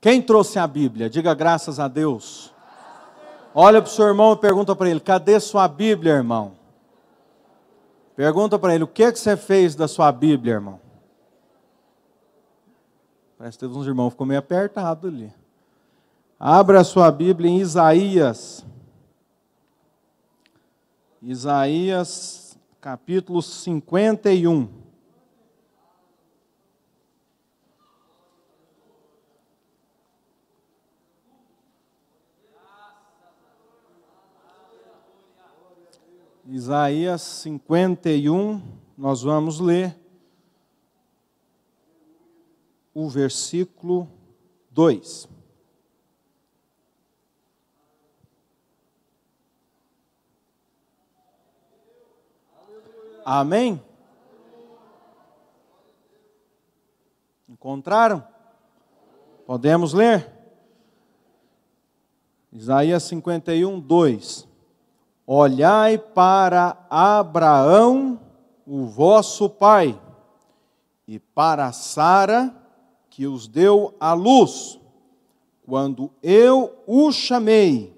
Quem trouxe a Bíblia? Diga graças a Deus. Olha para o seu irmão e pergunta para ele: cadê sua Bíblia, irmão? Pergunta para ele: o que, é que você fez da sua Bíblia, irmão? Parece que teve uns irmãos ficou meio apertado ali. Abra a sua Bíblia em Isaías. Isaías capítulo 51. Isaías 51, nós vamos ler o versículo 2. Amém? Encontraram? Podemos ler? Isaías 51, 2. Olhai para Abraão, o vosso pai, e para Sara, que os deu à luz. Quando eu o chamei,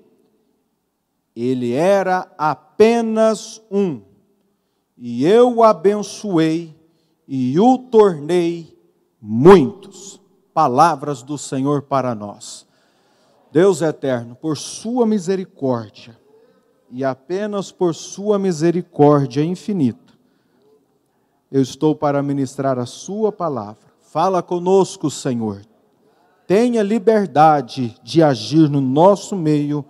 ele era apenas um, e eu o abençoei e o tornei muitos. Palavras do Senhor para nós. Deus eterno, por Sua misericórdia, e apenas por Sua misericórdia infinita, eu estou para ministrar a Sua palavra. Fala conosco, Senhor. Tenha liberdade de agir no nosso meio,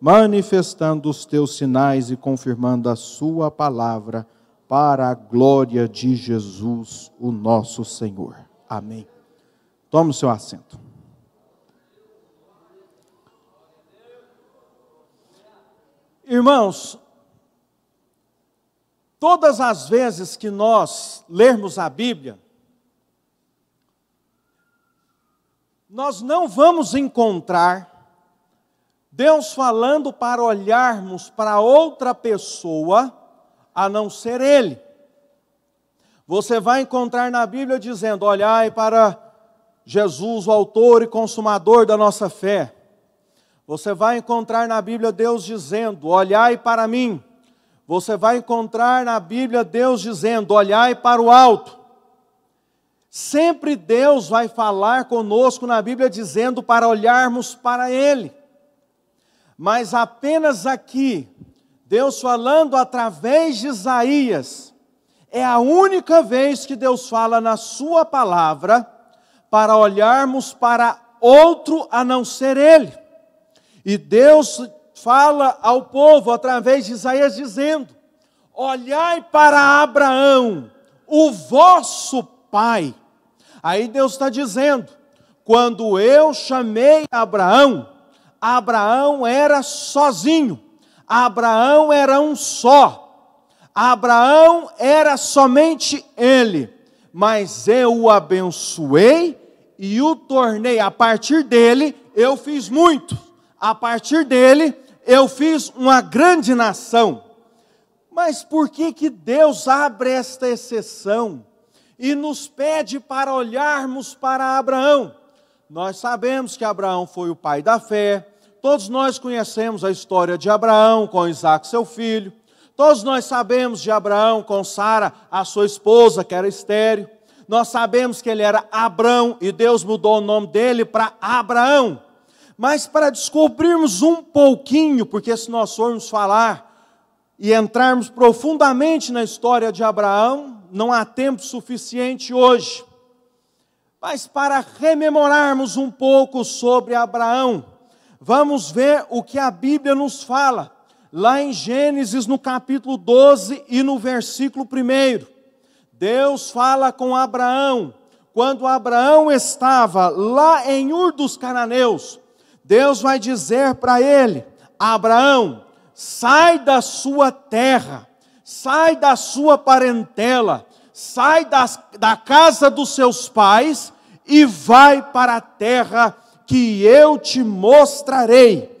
manifestando os teus sinais e confirmando a Sua palavra, para a glória de Jesus, o nosso Senhor. Amém. Tome o seu assento. Irmãos, todas as vezes que nós lermos a Bíblia, nós não vamos encontrar Deus falando para olharmos para outra pessoa a não ser Ele. Você vai encontrar na Bíblia dizendo: olhai para Jesus, o Autor e Consumador da nossa fé. Você vai encontrar na Bíblia Deus dizendo: Olhai para mim. Você vai encontrar na Bíblia Deus dizendo: Olhai para o alto. Sempre Deus vai falar conosco na Bíblia dizendo para olharmos para Ele. Mas apenas aqui, Deus falando através de Isaías, é a única vez que Deus fala na Sua palavra para olharmos para outro a não ser Ele. E Deus fala ao povo através de Isaías dizendo: Olhai para Abraão, o vosso pai. Aí Deus está dizendo: Quando eu chamei Abraão, Abraão era sozinho, Abraão era um só. Abraão era somente ele, mas eu o abençoei e o tornei, a partir dele eu fiz muito. A partir dele, eu fiz uma grande nação. Mas por que, que Deus abre esta exceção e nos pede para olharmos para Abraão? Nós sabemos que Abraão foi o pai da fé, todos nós conhecemos a história de Abraão com Isaac, seu filho, todos nós sabemos de Abraão com Sara, a sua esposa, que era estéreo, nós sabemos que ele era Abrão e Deus mudou o nome dele para Abraão mas para descobrirmos um pouquinho, porque se nós formos falar e entrarmos profundamente na história de Abraão, não há tempo suficiente hoje. Mas para rememorarmos um pouco sobre Abraão, vamos ver o que a Bíblia nos fala, lá em Gênesis, no capítulo 12 e no versículo 1. Deus fala com Abraão, quando Abraão estava lá em Ur dos Cananeus, Deus vai dizer para ele: Abraão, sai da sua terra, sai da sua parentela, sai das, da casa dos seus pais e vai para a terra que eu te mostrarei.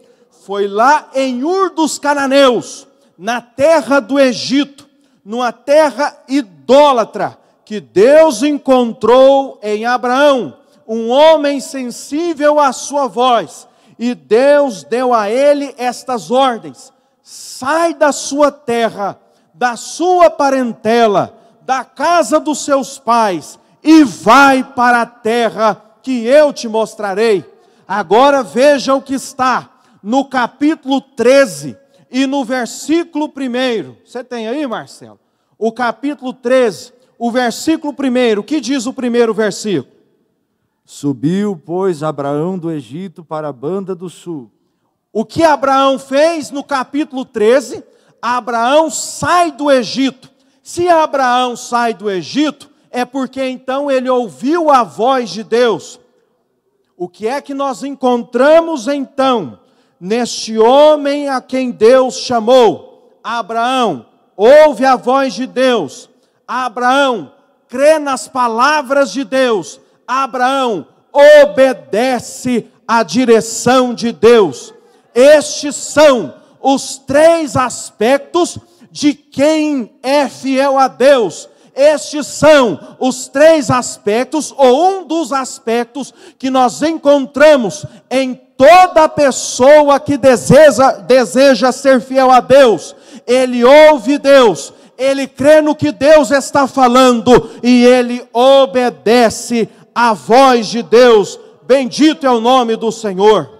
Foi lá em Ur dos Cananeus, na terra do Egito, numa terra idólatra, que Deus encontrou em Abraão um homem sensível à sua voz e Deus deu a ele estas ordens: sai da sua terra, da sua parentela, da casa dos seus pais, e vai para a terra que eu te mostrarei. Agora veja o que está no capítulo 13 e no versículo 1. Você tem aí, Marcelo? O capítulo 13, o versículo 1. O que diz o primeiro versículo? Subiu, pois, Abraão do Egito para a banda do sul. O que Abraão fez no capítulo 13? Abraão sai do Egito. Se Abraão sai do Egito, é porque então ele ouviu a voz de Deus. O que é que nós encontramos então neste homem a quem Deus chamou? Abraão ouve a voz de Deus. Abraão crê nas palavras de Deus Abraão, obedece à direção de Deus. Estes são os três aspectos de quem é fiel a Deus. Estes são os três aspectos, ou um dos aspectos, que nós encontramos em toda pessoa que deseja, deseja ser fiel a Deus. Ele ouve Deus, ele crê no que Deus está falando e ele obedece a voz de Deus. Bendito é o nome do Senhor.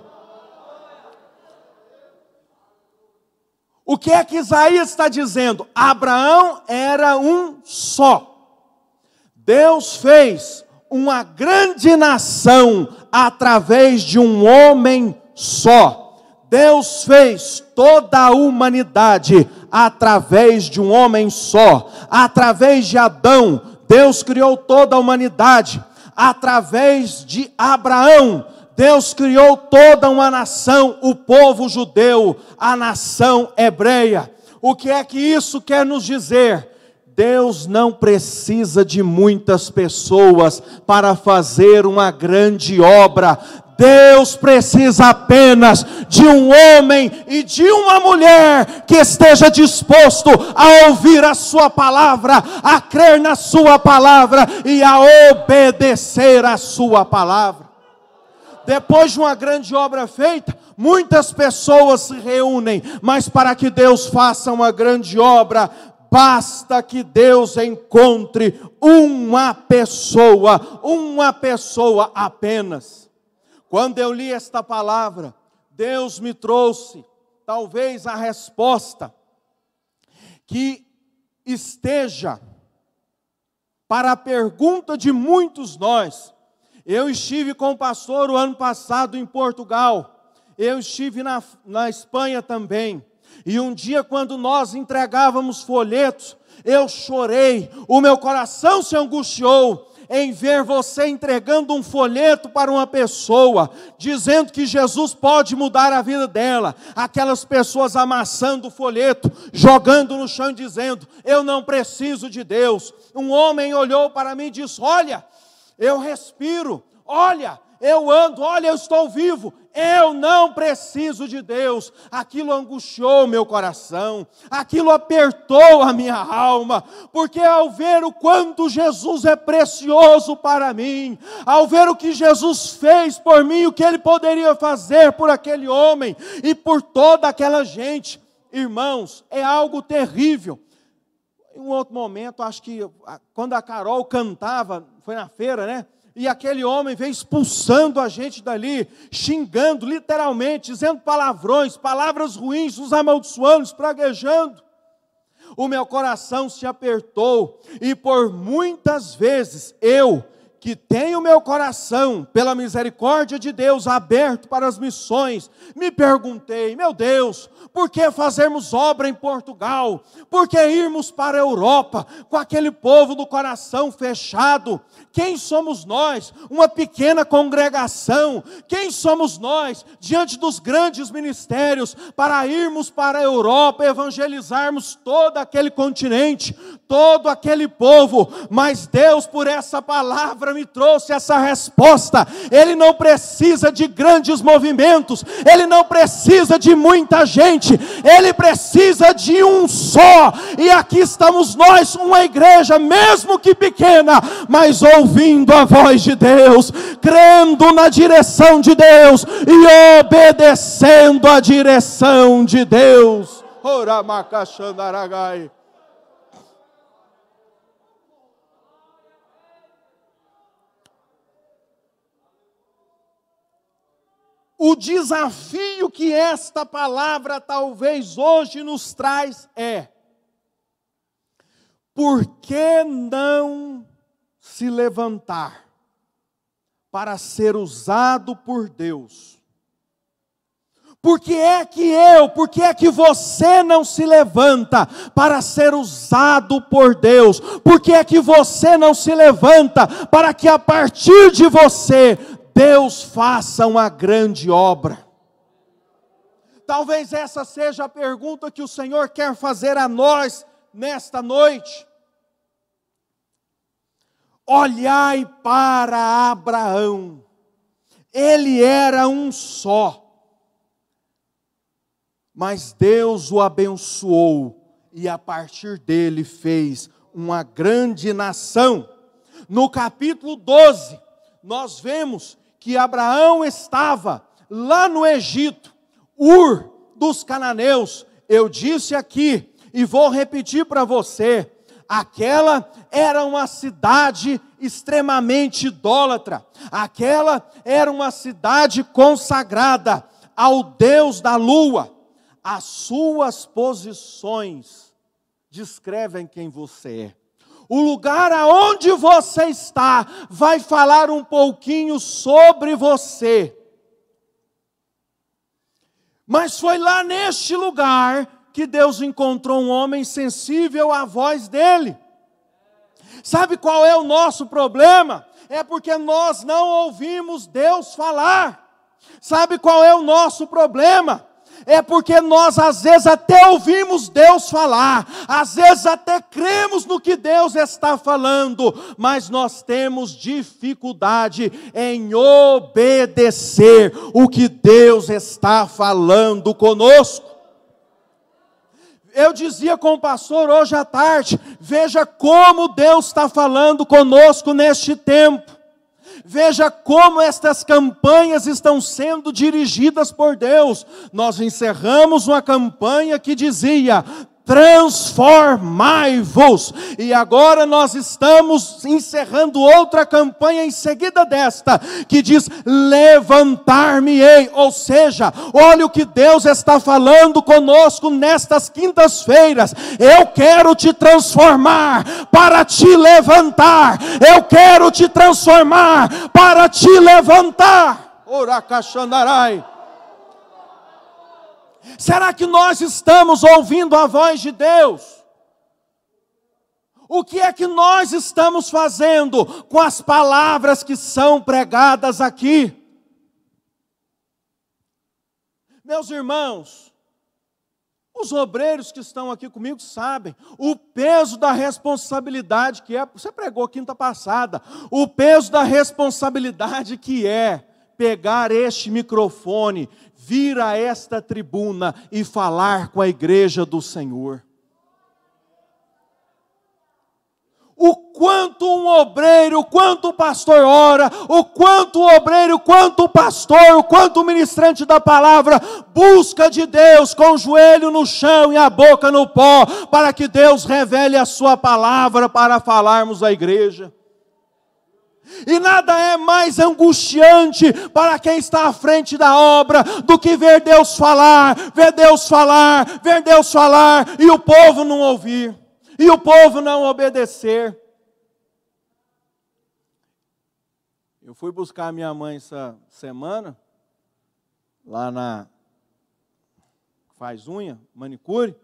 O que é que Isaías está dizendo? Abraão era um só. Deus fez uma grande nação através de um homem só. Deus fez toda a humanidade através de um homem só, através de Adão. Deus criou toda a humanidade através de Abraão, Deus criou toda uma nação, o povo judeu, a nação hebreia. O que é que isso quer nos dizer? Deus não precisa de muitas pessoas para fazer uma grande obra. Deus precisa apenas de um homem e de uma mulher que esteja disposto a ouvir a Sua palavra, a crer na Sua palavra e a obedecer a Sua palavra. Depois de uma grande obra feita, muitas pessoas se reúnem, mas para que Deus faça uma grande obra, basta que Deus encontre uma pessoa, uma pessoa apenas. Quando eu li esta palavra, Deus me trouxe talvez a resposta que esteja para a pergunta de muitos nós. Eu estive com o pastor o ano passado em Portugal, eu estive na, na Espanha também. E um dia, quando nós entregávamos folhetos, eu chorei, o meu coração se angustiou, em ver você entregando um folheto para uma pessoa, dizendo que Jesus pode mudar a vida dela. Aquelas pessoas amassando o folheto, jogando no chão, dizendo: Eu não preciso de Deus. Um homem olhou para mim e disse: Olha, eu respiro, olha, eu ando, olha, eu estou vivo, eu não preciso de Deus. Aquilo angustiou meu coração, aquilo apertou a minha alma, porque ao ver o quanto Jesus é precioso para mim, ao ver o que Jesus fez por mim, o que ele poderia fazer por aquele homem e por toda aquela gente, irmãos, é algo terrível. Em um outro momento, acho que quando a Carol cantava, foi na feira, né? e aquele homem vem expulsando a gente dali, xingando literalmente, dizendo palavrões, palavras ruins, nos amaldiçoando, nos praguejando. O meu coração se apertou, e por muitas vezes eu, que tenho meu coração, pela misericórdia de Deus, aberto para as missões, me perguntei, meu Deus, por que fazermos obra em Portugal? Por que irmos para a Europa com aquele povo do coração fechado? Quem somos nós, uma pequena congregação? Quem somos nós, diante dos grandes ministérios, para irmos para a Europa, evangelizarmos todo aquele continente, todo aquele povo? Mas Deus, por essa palavra, me trouxe essa resposta. Ele não precisa de grandes movimentos, ele não precisa de muita gente, ele precisa de um só. E aqui estamos nós, uma igreja, mesmo que pequena, mas ouvindo a voz de Deus, crendo na direção de Deus e obedecendo à direção de Deus. Ora, Macachandaragai. O desafio que esta palavra talvez hoje nos traz é: por que não se levantar para ser usado por Deus? Por que é que eu, por que é que você não se levanta para ser usado por Deus? Por que é que você não se levanta para que a partir de você Deus faça uma grande obra. Talvez essa seja a pergunta que o Senhor quer fazer a nós nesta noite. Olhai para Abraão, ele era um só, mas Deus o abençoou e a partir dele fez uma grande nação. No capítulo 12, nós vemos que Abraão estava lá no Egito, Ur dos cananeus, eu disse aqui e vou repetir para você: aquela era uma cidade extremamente idólatra, aquela era uma cidade consagrada ao Deus da lua. As suas posições descrevem quem você é. O lugar aonde você está vai falar um pouquinho sobre você. Mas foi lá neste lugar que Deus encontrou um homem sensível à voz dele. Sabe qual é o nosso problema? É porque nós não ouvimos Deus falar. Sabe qual é o nosso problema? é porque nós às vezes até ouvimos Deus falar, às vezes até cremos no que Deus está falando, mas nós temos dificuldade em obedecer o que Deus está falando conosco. Eu dizia com o pastor hoje à tarde: veja como Deus está falando conosco neste tempo. Veja como estas campanhas estão sendo dirigidas por Deus. Nós encerramos uma campanha que dizia: transformai-vos. E agora nós estamos encerrando outra campanha em seguida desta, que diz: levantar-me-ei. Ou seja, olha o que Deus está falando conosco nestas quintas-feiras. Eu quero te transformar para te levantar. Eu quero te transformar para te levantar. Ora, caxandarai. Será que nós estamos ouvindo a voz de Deus? O que é que nós estamos fazendo com as palavras que são pregadas aqui? Meus irmãos, os obreiros que estão aqui comigo sabem o peso da responsabilidade que é. Você pregou quinta passada. O peso da responsabilidade que é pegar este microfone vir a esta tribuna e falar com a igreja do Senhor. o quanto um obreiro, o quanto o pastor ora, o quanto o obreiro, o quanto o pastor, o quanto o ministrante da palavra busca de Deus com o joelho no chão e a boca no pó, para que Deus revele a sua palavra para falarmos à igreja. E nada é mais angustiante para quem está à frente da obra do que ver Deus falar, ver Deus falar, ver Deus falar e o povo não ouvir, e o povo não obedecer. Eu fui buscar minha mãe essa semana, lá na Faz Unha, Manicure.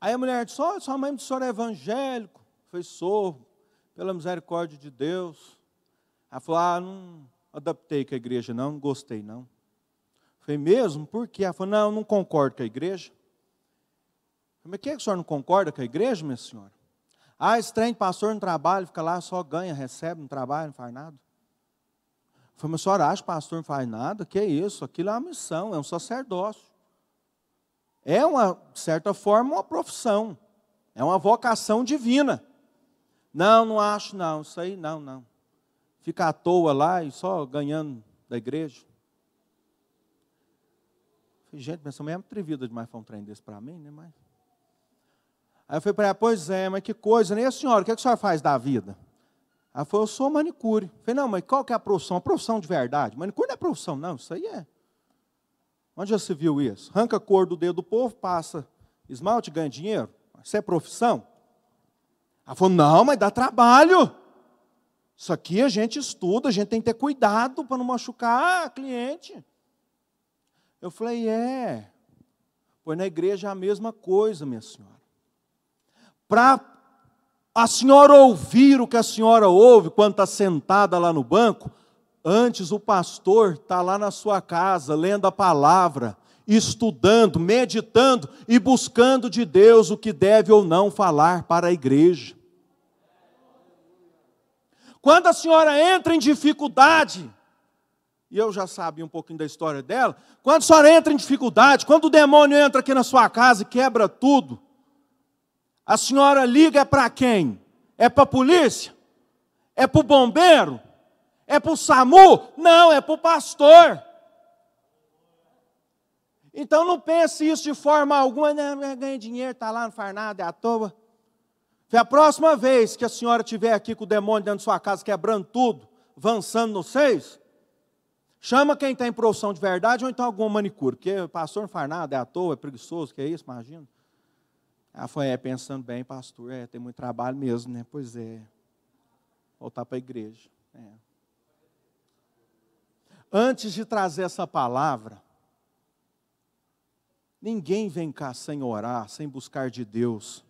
Aí a mulher disse: Olha, sua mãe é do senhor é evangélico. Eu falei: Sou, pela misericórdia de Deus. Ela falou: ah, não adaptei com a igreja, não, não gostei, não. Eu falei, mesmo? Por quê? Ela falou, não, não concordo com a igreja. Eu falei, mas que é que a senhora não concorda com a igreja, minha senhora? Ah, estranho pastor no trabalho, fica lá, só ganha, recebe, não trabalha, não faz nada. Eu falei, mas a senhora acha que pastor não faz nada? Que é isso? Aquilo é uma missão, é um sacerdócio. É, uma, de certa forma, uma profissão. É uma vocação divina. Não, não acho, não. Isso aí, não, não. Ficar à toa lá e só ganhando da igreja. Falei, gente, pensou é atrevida demais para um trem desse para mim, né? Mas... Aí eu falei para ela, pois é, mas que coisa, nem né? a senhora, o que, é que a senhora faz da vida? Ela falou, eu sou manicure. Eu falei, não, mas qual que é a profissão? A profissão de verdade. Manicure não é profissão, não, isso aí é. Onde já se viu isso? Arranca a cor do dedo do povo, passa esmalte, ganha dinheiro. Isso é profissão? Ela falou: não, mas dá trabalho. Isso aqui a gente estuda, a gente tem que ter cuidado para não machucar a cliente. Eu falei: é. Pois na igreja é a mesma coisa, minha senhora. Para a senhora ouvir o que a senhora ouve quando está sentada lá no banco, antes o pastor está lá na sua casa lendo a palavra estudando, meditando e buscando de Deus o que deve ou não falar para a igreja. Quando a senhora entra em dificuldade, e eu já sabia um pouquinho da história dela, quando a senhora entra em dificuldade, quando o demônio entra aqui na sua casa e quebra tudo, a senhora liga é para quem? É para a polícia? É para o bombeiro? É para o SAMU? Não, é para o pastor. Então não pense isso de forma alguma, né? ganha dinheiro, está lá, não faz nada, é à toa. Se a próxima vez que a senhora estiver aqui com o demônio dentro de sua casa, quebrando tudo, avançando nos seis, chama quem tem profissão de verdade ou então alguma manicure, porque pastor não faz nada, é à toa, é preguiçoso, que é isso, imagina. Ela ah, foi, é, pensando bem, pastor, é, tem muito trabalho mesmo, né? Pois é, voltar para a igreja. É. Antes de trazer essa palavra, Ninguém vem cá sem orar, sem buscar de Deus.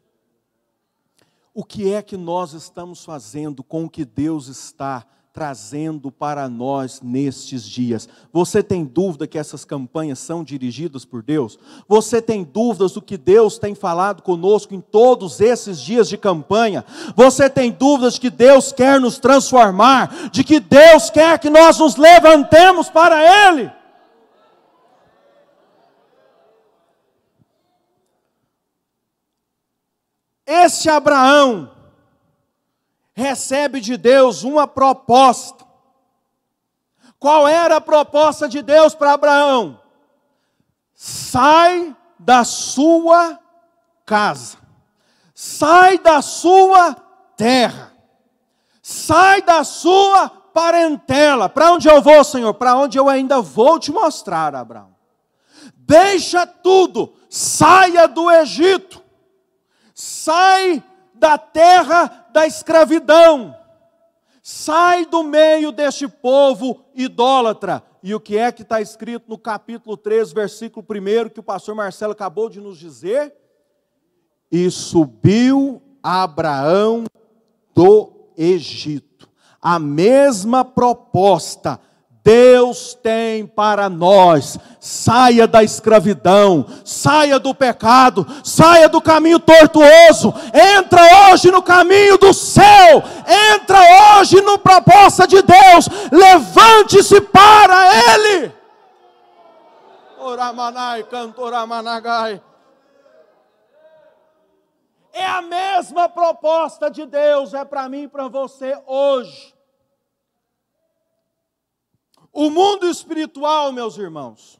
O que é que nós estamos fazendo com o que Deus está trazendo para nós nestes dias? Você tem dúvida que essas campanhas são dirigidas por Deus? Você tem dúvidas do que Deus tem falado conosco em todos esses dias de campanha? Você tem dúvidas de que Deus quer nos transformar, de que Deus quer que nós nos levantemos para Ele? Este Abraão recebe de Deus uma proposta. Qual era a proposta de Deus para Abraão? Sai da sua casa, sai da sua terra, sai da sua parentela. Para onde eu vou, Senhor? Para onde eu ainda vou te mostrar, Abraão. Deixa tudo, saia do Egito. Sai da terra da escravidão. Sai do meio deste povo idólatra. E o que é que está escrito no capítulo 3, versículo 1, que o pastor Marcelo acabou de nos dizer? E subiu Abraão do Egito. A mesma proposta Deus tem para nós. Saia da escravidão, saia do pecado, saia do caminho tortuoso. Entra hoje no caminho do céu, entra hoje no proposta de Deus. Levante-se para Ele. É a mesma proposta de Deus, é para mim e para você hoje. O mundo espiritual, meus irmãos,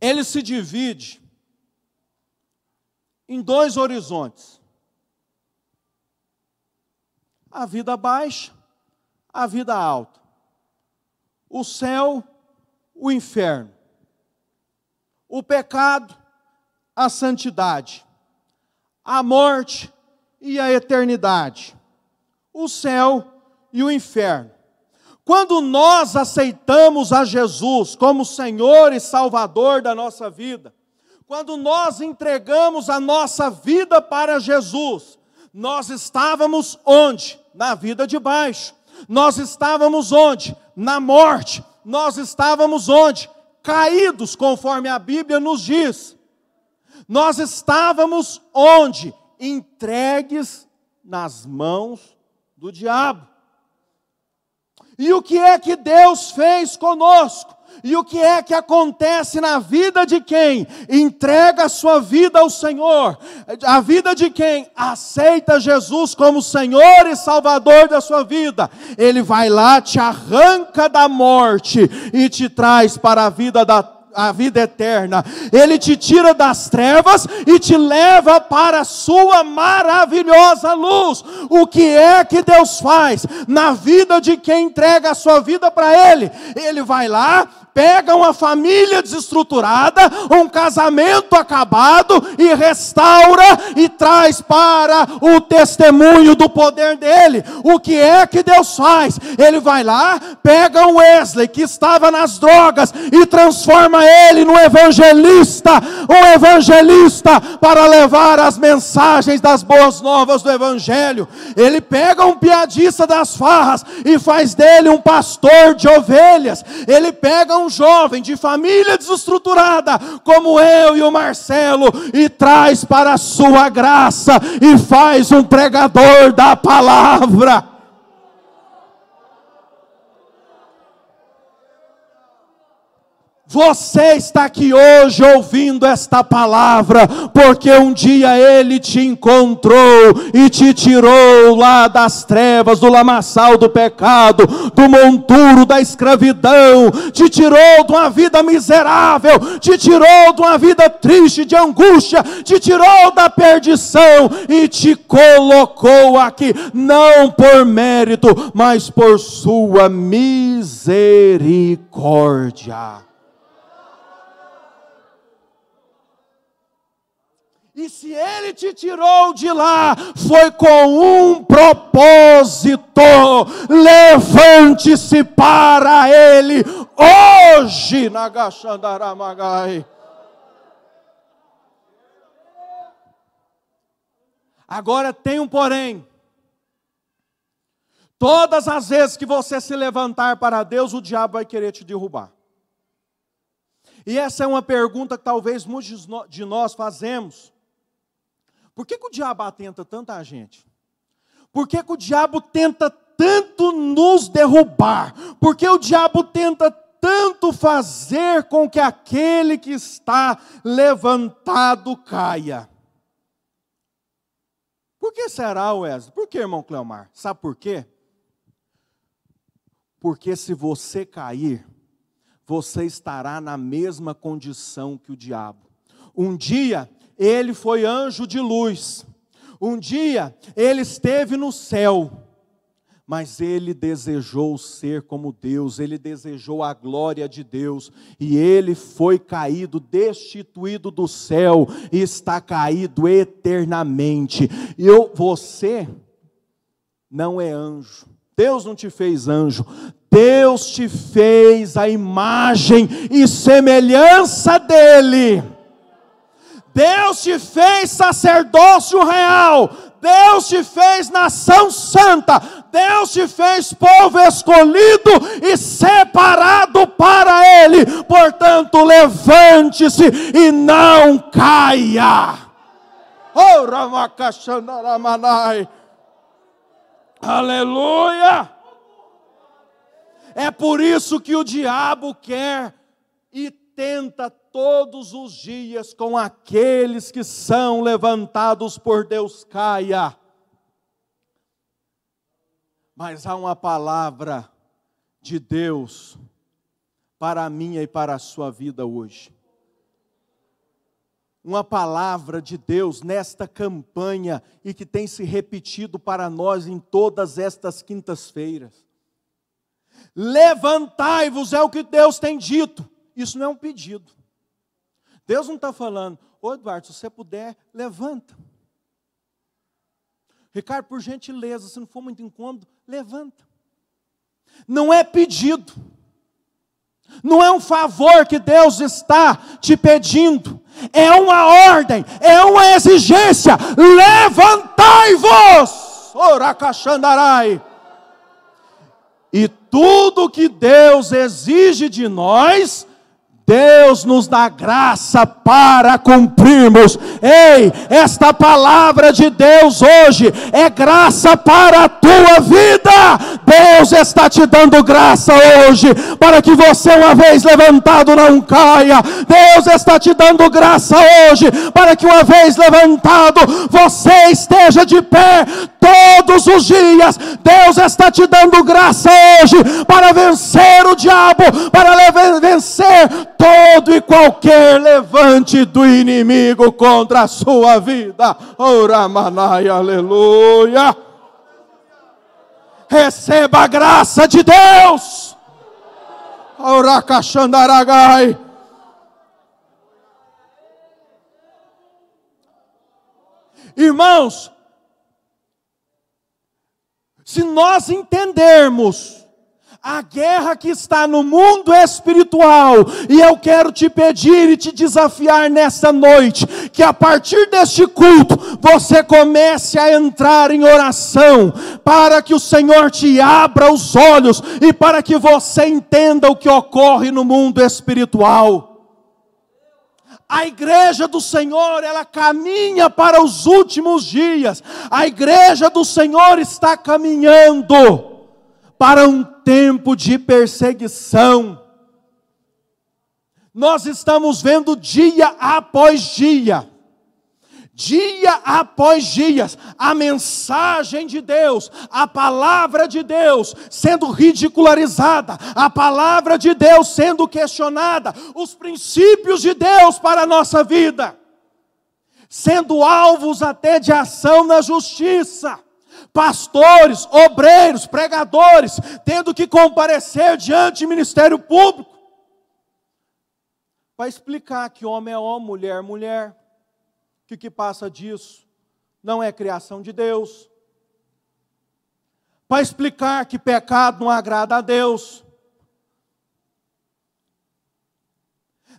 ele se divide em dois horizontes: a vida baixa, a vida alta, o céu, o inferno, o pecado, a santidade, a morte e a eternidade, o céu e o inferno. Quando nós aceitamos a Jesus como Senhor e Salvador da nossa vida, quando nós entregamos a nossa vida para Jesus, nós estávamos onde? Na vida de baixo. Nós estávamos onde? Na morte. Nós estávamos onde? Caídos, conforme a Bíblia nos diz. Nós estávamos onde? Entregues nas mãos do diabo. E o que é que Deus fez conosco? E o que é que acontece na vida de quem entrega a sua vida ao Senhor? A vida de quem aceita Jesus como Senhor e Salvador da sua vida? Ele vai lá, te arranca da morte e te traz para a vida da a vida eterna. Ele te tira das trevas e te leva para a sua maravilhosa luz. O que é que Deus faz na vida de quem entrega a sua vida para Ele? Ele vai lá, pega uma família desestruturada, um casamento acabado e restaura e traz para o testemunho do poder dele. O que é que Deus faz? Ele vai lá, pega um Wesley que estava nas drogas e transforma ele no evangelista, um evangelista para levar as mensagens das boas novas do evangelho. Ele pega um piadista das farras e faz dele um pastor de ovelhas. Ele pega um jovem de família desestruturada, como eu e o Marcelo, e traz para a sua graça e faz um pregador da palavra. Você está aqui hoje ouvindo esta palavra, porque um dia ele te encontrou e te tirou lá das trevas, do lamaçal do pecado, do monturo da escravidão, te tirou de uma vida miserável, te tirou de uma vida triste, de angústia, te tirou da perdição e te colocou aqui, não por mérito, mas por sua misericórdia. E se ele te tirou de lá, foi com um propósito. Levante-se para ele hoje, Nagashandaramagai. Agora tem um porém. Todas as vezes que você se levantar para Deus, o diabo vai querer te derrubar. E essa é uma pergunta que talvez muitos de nós fazemos por que, que o diabo atenta a gente? Por que, que o diabo tenta tanto nos derrubar? Por que o diabo tenta tanto fazer com que aquele que está levantado caia? Por que será, Wesley? Por que, irmão Cleomar? Sabe por quê? Porque se você cair, você estará na mesma condição que o diabo. Um dia ele foi anjo de luz. Um dia ele esteve no céu, mas ele desejou ser como Deus, ele desejou a glória de Deus, e ele foi caído, destituído do céu, e está caído eternamente. Eu, você não é anjo. Deus não te fez anjo. Deus te fez a imagem e semelhança dele. Deus te fez sacerdócio real, Deus te fez nação santa, Deus te fez povo escolhido e separado para Ele. Portanto, levante-se e não caia. Oh, Aleluia! É por isso que o diabo quer e tenta todos os dias com aqueles que são levantados por Deus, caia. Mas há uma palavra de Deus para a minha e para a sua vida hoje. Uma palavra de Deus nesta campanha e que tem se repetido para nós em todas estas quintas-feiras. Levantai-vos, é o que Deus tem dito. Isso não é um pedido. Deus não está falando, ô Eduardo, se você puder, levanta. Ricardo, por gentileza, se não for muito incômodo, levanta. Não é pedido. Não é um favor que Deus está te pedindo. É uma ordem, é uma exigência. Levantai-vos! Oracaxandarai! E tudo que Deus exige de nós, Deus nos dá graça para cumprirmos. Ei, esta palavra de Deus hoje é graça para a tua vida. Deus está te dando graça hoje para que você, uma vez levantado, não caia. Deus está te dando graça hoje para que, uma vez levantado, você esteja de pé todos os dias. Deus está te dando graça hoje para vencer o diabo, para vencer todo e qualquer levante do inimigo contra a sua vida. Oramanai, aleluia. Receba a graça de Deus. Oracaxandaragai. Irmãos, se nós entendermos a guerra que está no mundo espiritual. E eu quero te pedir e te desafiar nesta noite, que a partir deste culto você comece a entrar em oração, para que o Senhor te abra os olhos e para que você entenda o que ocorre no mundo espiritual. A igreja do Senhor, ela caminha para os últimos dias. A igreja do Senhor está caminhando para um tempo de perseguição. Nós estamos vendo dia após dia, dia após dia, a mensagem de Deus, a palavra de Deus sendo ridicularizada, a palavra de Deus sendo questionada, os princípios de Deus para a nossa vida, sendo alvos até de ação na justiça pastores, obreiros, pregadores, tendo que comparecer diante do Ministério Público para explicar que homem é homem, mulher é mulher, que o que passa disso não é criação de Deus, para explicar que pecado não agrada a Deus.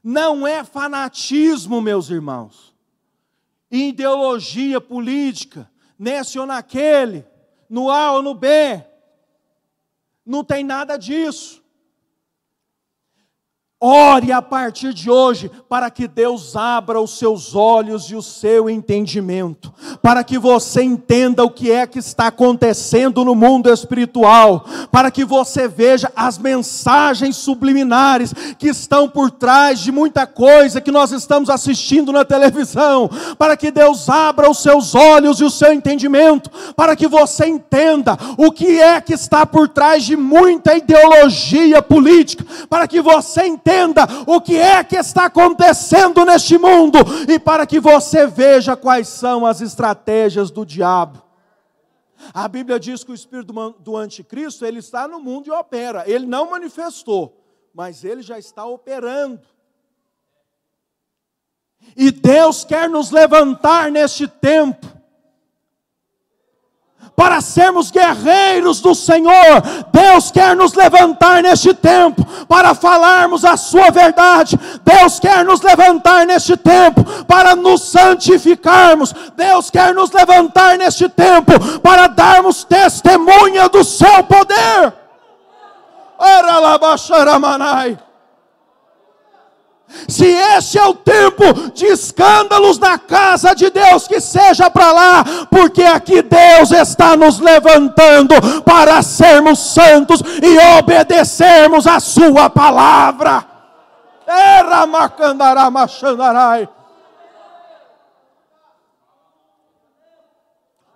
Não é fanatismo, meus irmãos, ideologia política, nesse ou naquele, no A ou no B. Não tem nada disso. Ore a partir de hoje para que Deus abra os seus olhos e o seu entendimento, para que você entenda o que é que está acontecendo no mundo espiritual, para que você veja as mensagens subliminares que estão por trás de muita coisa que nós estamos assistindo na televisão, para que Deus abra os seus olhos e o seu entendimento, para que você entenda o que é que está por trás de muita ideologia política, para que você entenda entenda o que é que está acontecendo neste mundo e para que você veja quais são as estratégias do diabo. A Bíblia diz que o espírito do anticristo, ele está no mundo e opera. Ele não manifestou, mas ele já está operando. E Deus quer nos levantar neste tempo para sermos guerreiros do Senhor. Deus quer nos levantar neste tempo para falarmos a Sua verdade. Deus quer nos levantar neste tempo para nos santificarmos. Deus quer nos levantar neste tempo para darmos testemunha do Seu poder. Ora lá, se este é o tempo de escândalos na casa de Deus, que seja para lá, porque aqui Deus está nos levantando para sermos santos e obedecermos a Sua palavra.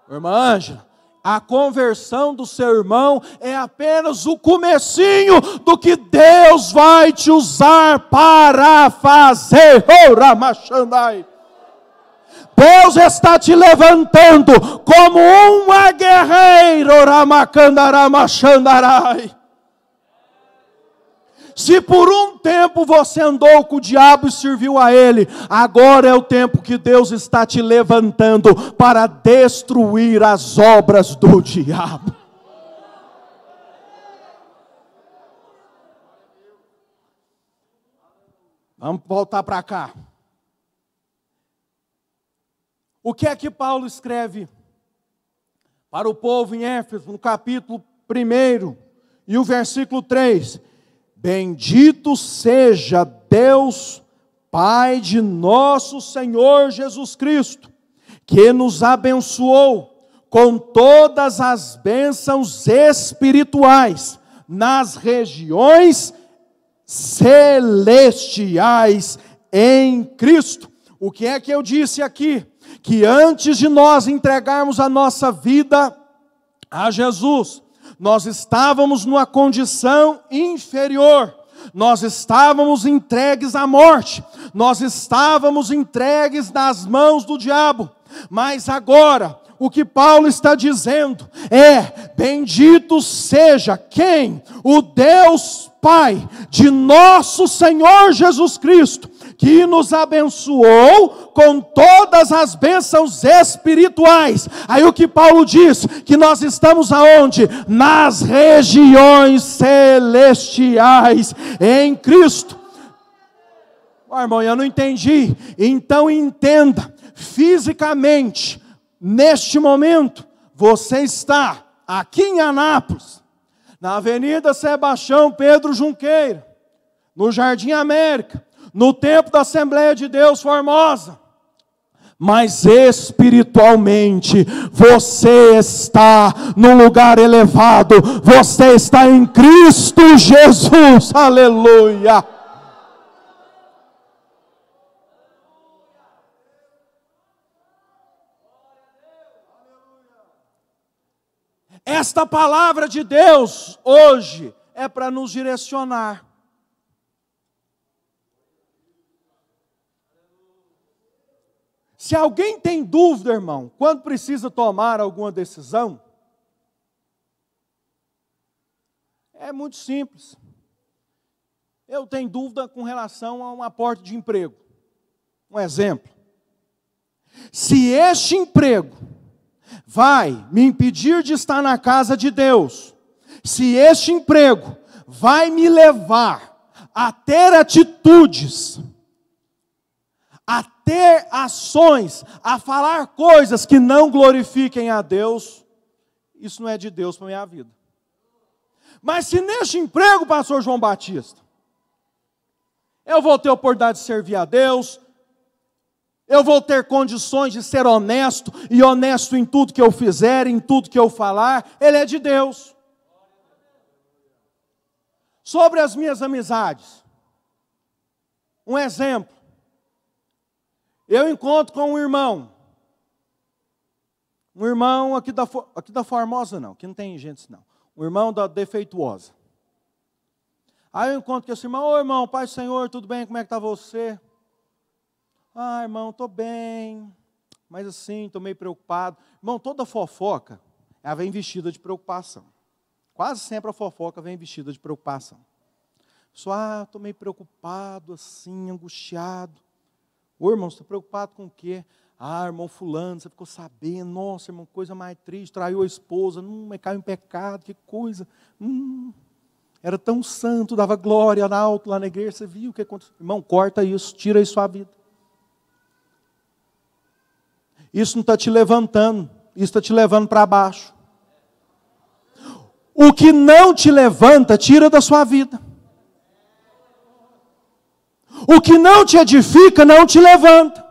Irmã Ângela, a conversão do seu irmão é apenas o comecinho do que Deus vai te usar para fazer. Deus está te levantando como um guerreiro, Ramacandará, Machandarai. Se por um tempo você andou com o diabo e serviu a ele, agora é o tempo que Deus está te levantando para destruir as obras do diabo. Vamos voltar para cá. O que é que Paulo escreve para o povo em Éfeso, no capítulo 1 e o versículo 3? Bendito seja Deus, Pai de nosso Senhor Jesus Cristo, que nos abençoou com todas as bênçãos espirituais nas regiões celestiais em Cristo. O que é que eu disse aqui? Que antes de nós entregarmos a nossa vida a Jesus, nós estávamos numa condição inferior nós estávamos entregues à morte, nós estávamos entregues nas mãos do diabo, mas agora, o que Paulo está dizendo é: bendito seja quem? O Deus Pai de nosso Senhor Jesus Cristo, que nos abençoou com todas as bênçãos espirituais. Aí o que Paulo diz, que nós estamos aonde? Nas regiões celestiais em Cristo. Oh, irmão, eu não entendi. Então entenda, fisicamente, neste momento, você está aqui em Anápolis, na Avenida Sebastião Pedro Junqueira, no Jardim América, no tempo da Assembleia de Deus Formosa, mas espiritualmente você está no lugar elevado, você está em Cristo Jesus, aleluia. Esta palavra de Deus hoje é para nos direcionar. Se alguém tem dúvida, irmão, quando precisa tomar alguma decisão, é muito simples. Eu tenho dúvida com relação a um aporte de emprego. Um exemplo. Se este emprego vai me impedir de estar na casa de Deus, se este emprego vai me levar a ter atitudes, a ter ações, a falar coisas que não glorifiquem a Deus, isso não é de Deus para a minha vida. Mas se neste emprego, pastor João Batista, eu vou ter oportunidade de servir a Deus, eu vou ter condições de ser honesto e honesto em tudo que eu fizer, em tudo que eu falar, ele é de Deus. Sobre as minhas amizades, um exemplo. Eu encontro com um irmão. Um irmão aqui da, aqui da Formosa, não, que não tem gente, não. Um irmão da defeituosa. Aí eu encontro com esse irmão, ô irmão, Pai Senhor, tudo bem? Como é que está você? Ah, irmão, estou bem. Mas assim, estou meio preocupado. Irmão, toda fofoca, ela é vem vestida de preocupação. Quase sempre a fofoca vem vestida de preocupação. Só, ah, estou meio preocupado, assim, angustiado. Ô irmão, você está preocupado com o quê? Ah, irmão fulano, você ficou sabendo, nossa, irmão, coisa mais triste, traiu a esposa, hum, caiu em pecado, que coisa. Hum, era tão santo, dava glória na alto lá na igreja, você viu o que aconteceu. Irmão, corta isso, tira isso da vida. Isso não está te levantando, isso está te levando para baixo. O que não te levanta, tira da sua vida. O que não te edifica não te levanta.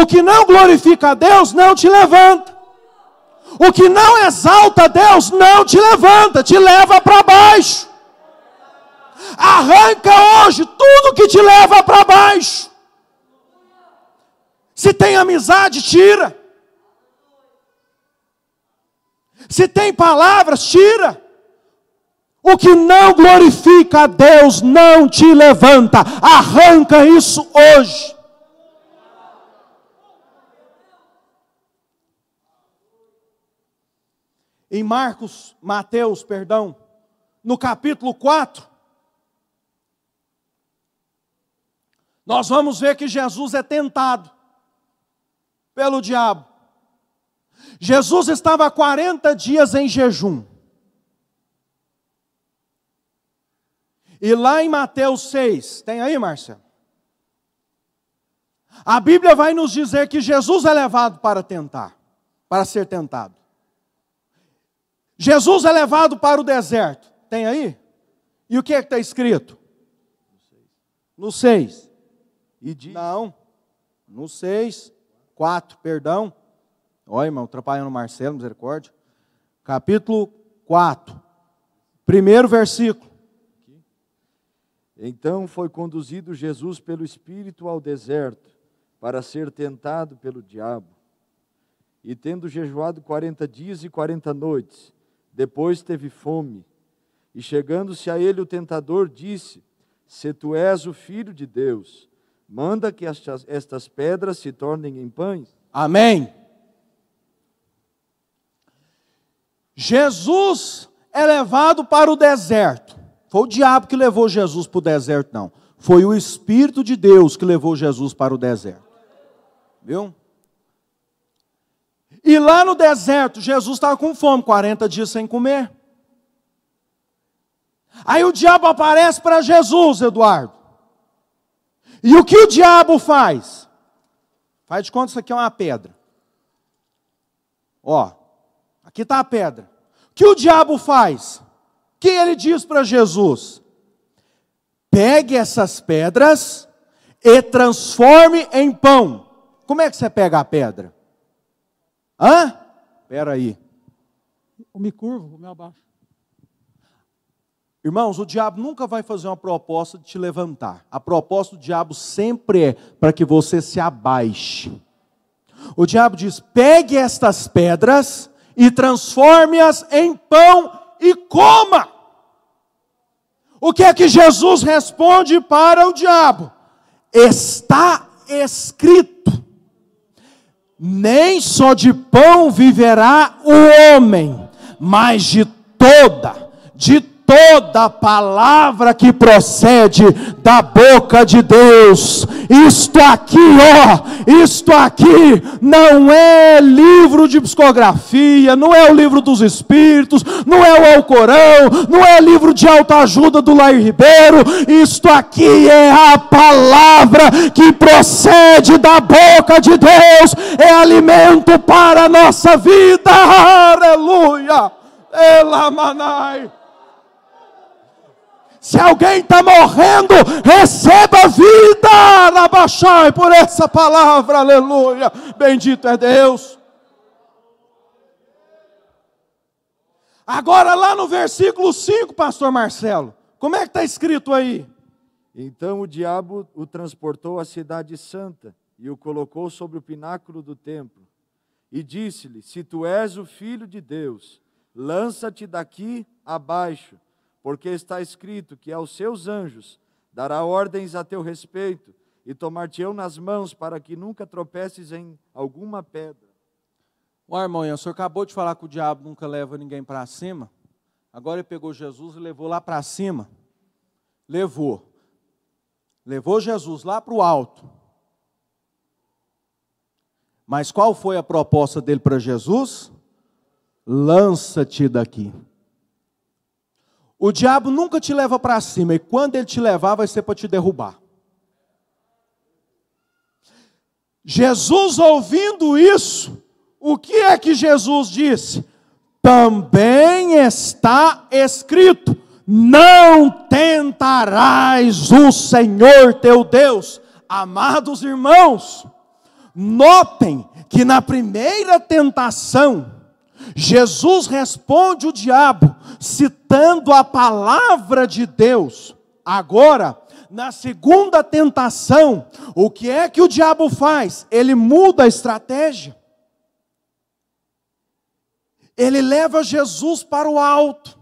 O que não glorifica a Deus não te levanta. O que não exalta a Deus não te levanta, te leva para baixo. Arranca hoje tudo que te leva para baixo. Se tem amizade, tira. Se tem palavras, tira. O que não glorifica a Deus não te levanta. Arranca isso hoje. Em Marcos, Mateus, perdão, no capítulo 4, nós vamos ver que Jesus é tentado pelo diabo. Jesus estava 40 dias em jejum. E lá em Mateus 6, tem aí, Marcelo? A Bíblia vai nos dizer que Jesus é levado para tentar, para ser tentado. Jesus é levado para o deserto, tem aí? E o que é que está escrito? No 6. E diz... Não, no 6, 4, perdão. Olha, irmão, atrapalhando o Marcelo, misericórdia. Capítulo 4, primeiro versículo. Então foi conduzido Jesus pelo Espírito ao deserto, para ser tentado pelo diabo. E tendo jejuado quarenta dias e quarenta noites, depois teve fome. E chegando-se a ele o tentador, disse: Se tu és o filho de Deus, manda que estas, estas pedras se tornem em pães. Amém. Jesus é levado para o deserto foi o diabo que levou Jesus para o deserto, não. Foi o Espírito de Deus que levou Jesus para o deserto. Viu? E lá no deserto, Jesus estava com fome, 40 dias sem comer. Aí o diabo aparece para Jesus, Eduardo. E o que o diabo faz? Faz de conta isso aqui é uma pedra. Ó, aqui está a pedra. O que o diabo faz? que ele diz para Jesus? Pegue essas pedras e transforme em pão. Como é que você pega a pedra? Hã? Espera aí. Eu me curvo, eu me abaixo. Irmãos, o diabo nunca vai fazer uma proposta de te levantar. A proposta do diabo sempre é para que você se abaixe. O diabo diz: pegue estas pedras e transforme-as em pão e coma. O que é que Jesus responde para o diabo? Está escrito: nem só de pão viverá o homem, mas de toda, de toda toda palavra que procede da boca de Deus. Isto aqui, ó, isto aqui não é livro de psicografia, não é o livro dos espíritos, não é o Alcorão, não é livro de autoajuda do Lair Ribeiro. Isto aqui é a palavra que procede da boca de Deus, é alimento para a nossa vida. Aleluia! Elamanai! Se alguém está morrendo, receba vida, na Rabachai, por essa palavra, aleluia. Bendito é Deus. Agora, lá no versículo 5, Pastor Marcelo, como é que está escrito aí? Então o diabo o transportou à Cidade Santa e o colocou sobre o pináculo do templo. E disse-lhe: Se tu és o filho de Deus, lança-te daqui abaixo porque está escrito que aos seus anjos dará ordens a teu respeito e tomar-te-ão nas mãos para que nunca tropeces em alguma pedra. Ué, irmão, o senhor acabou de falar que o diabo nunca leva ninguém para cima. Agora ele pegou Jesus e levou lá para cima. Levou. Levou Jesus lá para o alto. Mas qual foi a proposta dele para Jesus? Lança-te daqui. O diabo nunca te leva para cima, e quando ele te levar, vai ser para te derrubar. Jesus, ouvindo isso, o que é que Jesus disse? Também está escrito: não tentarás o Senhor teu Deus. Amados irmãos, notem que na primeira tentação, Jesus responde o diabo, citando a palavra de Deus. Agora, na segunda tentação, o que é que o diabo faz? Ele muda a estratégia. Ele leva Jesus para o alto.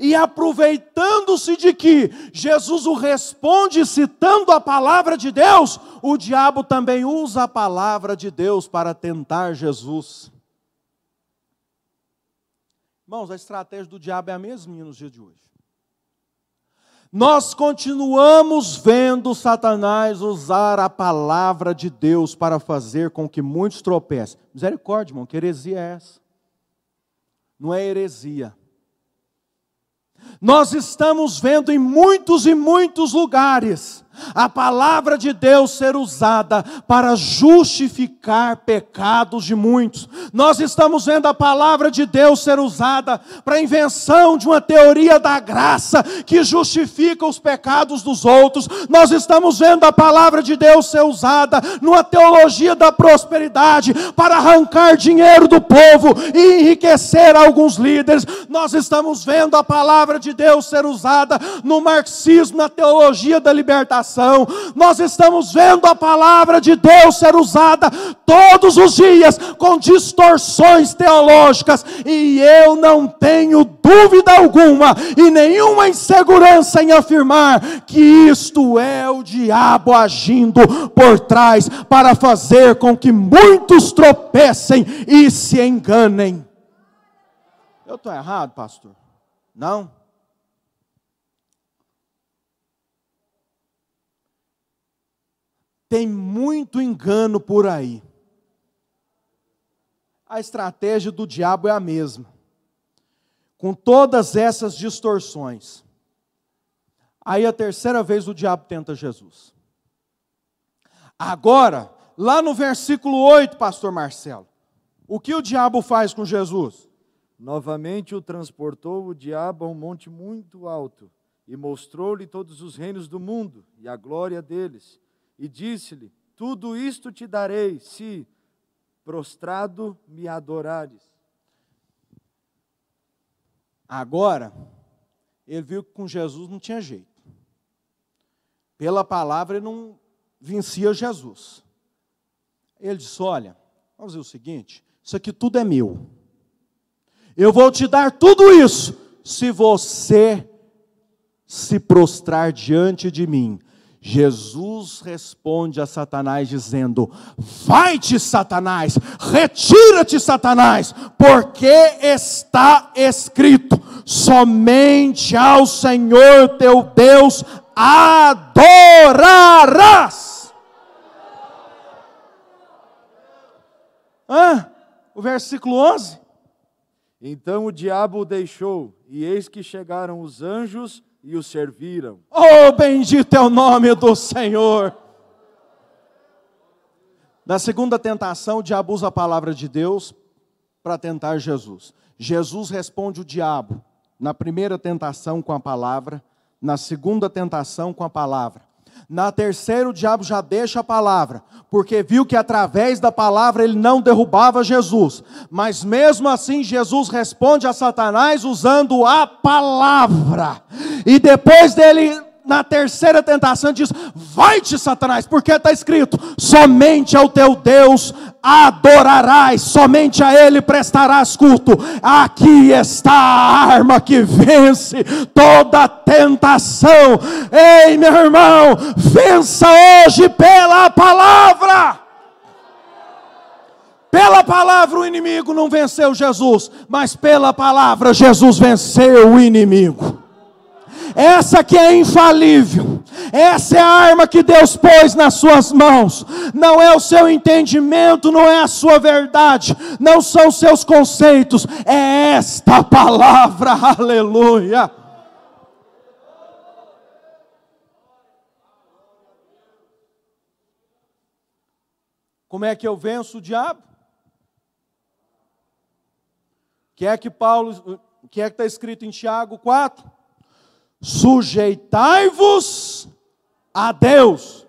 E aproveitando-se de que Jesus o responde citando a palavra de Deus, o diabo também usa a palavra de Deus para tentar Jesus. Irmãos, a estratégia do diabo é a mesminha nos dias de hoje. Nós continuamos vendo Satanás usar a palavra de Deus para fazer com que muitos tropecem. Misericórdia, irmão, que heresia é essa? Não é heresia. Nós estamos vendo em muitos e muitos lugares a palavra de Deus ser usada para justificar pecados de muitos. Nós estamos vendo a palavra de Deus ser usada para a invenção de uma teoria da graça que justifica os pecados dos outros. Nós estamos vendo a palavra de Deus ser usada numa teologia da prosperidade para arrancar dinheiro do povo e enriquecer alguns líderes. Nós estamos vendo a palavra de Deus ser usada no marxismo, na teologia da libertação nós estamos vendo a palavra de Deus ser usada todos os dias com distorções teológicas, e eu não tenho dúvida alguma e nenhuma insegurança em afirmar que isto é o diabo agindo por trás para fazer com que muitos tropecem e se enganem. Eu estou errado, pastor? Não? Tem muito engano por aí. A estratégia do diabo é a mesma. Com todas essas distorções. Aí a terceira vez o diabo tenta Jesus. Agora, lá no versículo 8, pastor Marcelo, o que o diabo faz com Jesus? Novamente o transportou o diabo a um monte muito alto e mostrou-lhe todos os reinos do mundo e a glória deles e disse-lhe: Tudo isto te darei se prostrado me adorares. Agora, ele viu que com Jesus não tinha jeito. Pela palavra ele não vencia Jesus. Ele disse: Olha, vamos dizer o seguinte: isso aqui tudo é meu. Eu vou te dar tudo isso se você se prostrar diante de mim, Jesus responde a Satanás dizendo: Vai-te, Satanás, retira-te, Satanás, porque está escrito: somente ao Senhor teu Deus adorarás. Ah, o versículo 11. Então o diabo o deixou, e eis que chegaram os anjos e o serviram. Oh, bendito é o nome do Senhor! Na segunda tentação, o diabo usa a palavra de Deus para tentar Jesus. Jesus responde o diabo na primeira tentação com a palavra, na segunda tentação com a palavra. Na terceira, o diabo já deixa a palavra, porque viu que através da palavra ele não derrubava Jesus. Mas mesmo assim, Jesus responde a Satanás usando a palavra. E depois dele na terceira tentação, diz: Vai-te, Satanás, porque está escrito: somente ao teu Deus adorarás, somente a Ele prestarás culto. Aqui está a arma que vence toda tentação. Ei, meu irmão, vença hoje pela palavra. Pela palavra o inimigo não venceu Jesus, mas pela palavra Jesus venceu o inimigo. Essa que é infalível. Essa é a arma que Deus pôs nas suas mãos. Não é o seu entendimento, não é a sua verdade, não são seus conceitos. É esta palavra. Aleluia. Como é que eu venço o diabo? O que é que Paulo, o que é que está escrito em Tiago 4? Sujeitai-vos a Deus,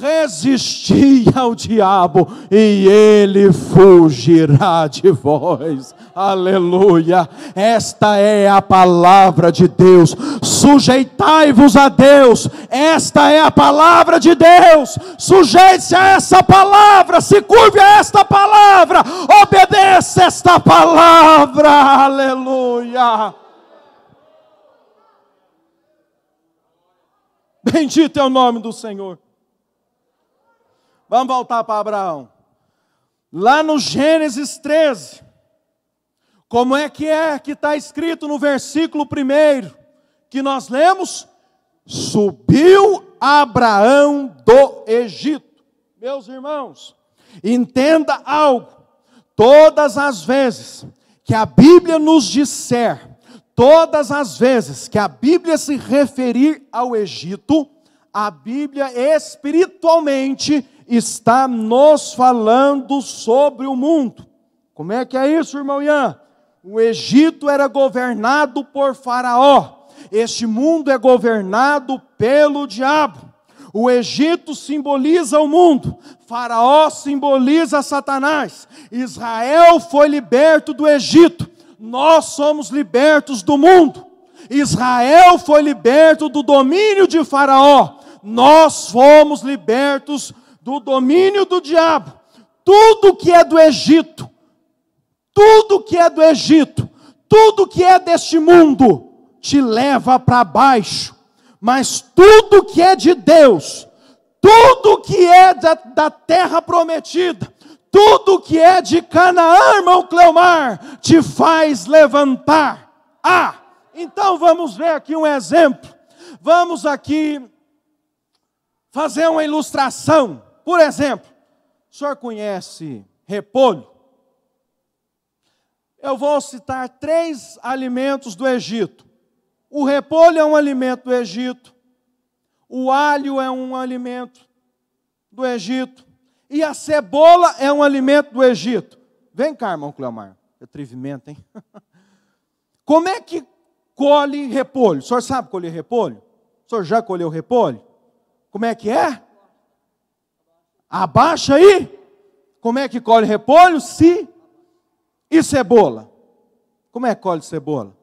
resisti ao diabo e ele fugirá de vós. Aleluia! Esta é a palavra de Deus. Sujeitai-vos a Deus. Esta é a palavra de Deus. Sujeite-se a essa palavra, se curve a esta palavra, obedeça esta palavra. Aleluia! Bendito é o nome do Senhor. Vamos voltar para Abraão. Lá no Gênesis 13, como é que é que está escrito no versículo 1 que nós lemos? Subiu Abraão do Egito. Meus irmãos, entenda algo. Todas as vezes que a Bíblia nos disser Todas as vezes que a Bíblia se referir ao Egito, a Bíblia espiritualmente está nos falando sobre o mundo. Como é que é isso, irmão Ian? O Egito era governado por Faraó. Este mundo é governado pelo diabo. O Egito simboliza o mundo, Faraó simboliza Satanás. Israel foi liberto do Egito, nós somos libertos do mundo. Israel foi liberto do domínio de Faraó, nós fomos libertos do domínio do diabo. Tudo que é do Egito, tudo que é do Egito, tudo que é deste mundo, te leva para baixo. Mas tudo que é de Deus, tudo que é da, da terra prometida, tudo que é de Canaã, irmão Cleomar, te faz levantar. Ah, então vamos ver aqui um exemplo. Vamos aqui fazer uma ilustração. Por exemplo, o senhor conhece repolho? Eu vou citar três alimentos do Egito. O repolho é um alimento do Egito. O alho é um alimento do Egito. E a cebola é um alimento do Egito. Vem cá, irmão Cleomar. É atrevimento, hein? Como é que colhe repolho? O senhor sabe colher repolho? O senhor já colheu repolho? Como é que é? Abaixa aí. Como é que colhe repolho? Se e cebola. Como é que colhe cebola?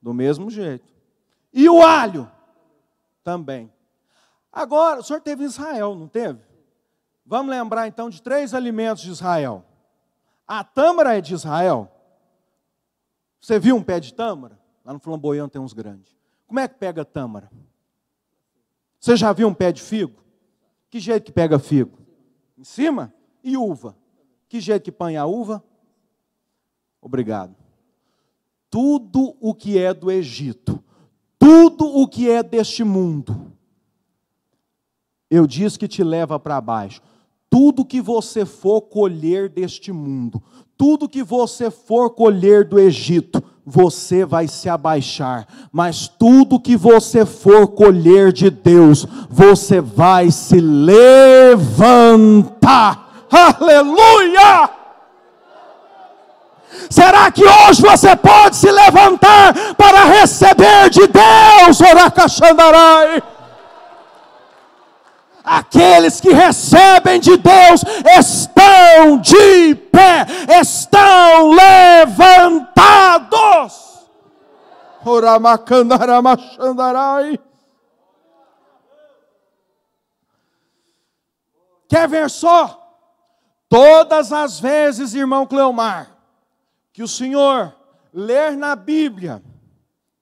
Do mesmo jeito. E o alho? Também. Agora, o senhor teve em Israel, não teve? Vamos lembrar então de três alimentos de Israel. A tâmara é de Israel. Você viu um pé de tâmara? Lá no Flamboyant tem uns grandes. Como é que pega tâmara? Você já viu um pé de figo? Que jeito que pega figo? Em cima? E uva? Que jeito que põe a uva? Obrigado. Tudo o que é do Egito, tudo o que é deste mundo, eu disse que te leva para baixo tudo que você for colher deste mundo, tudo que você for colher do Egito, você vai se abaixar, mas tudo que você for colher de Deus, você vai se levantar. Aleluia! Será que hoje você pode se levantar para receber de Deus? Oracachandarai! Aqueles que recebem de Deus estão de pé, estão levantados. Quer ver só? Todas as vezes, irmão Cleomar, que o Senhor ler na Bíblia,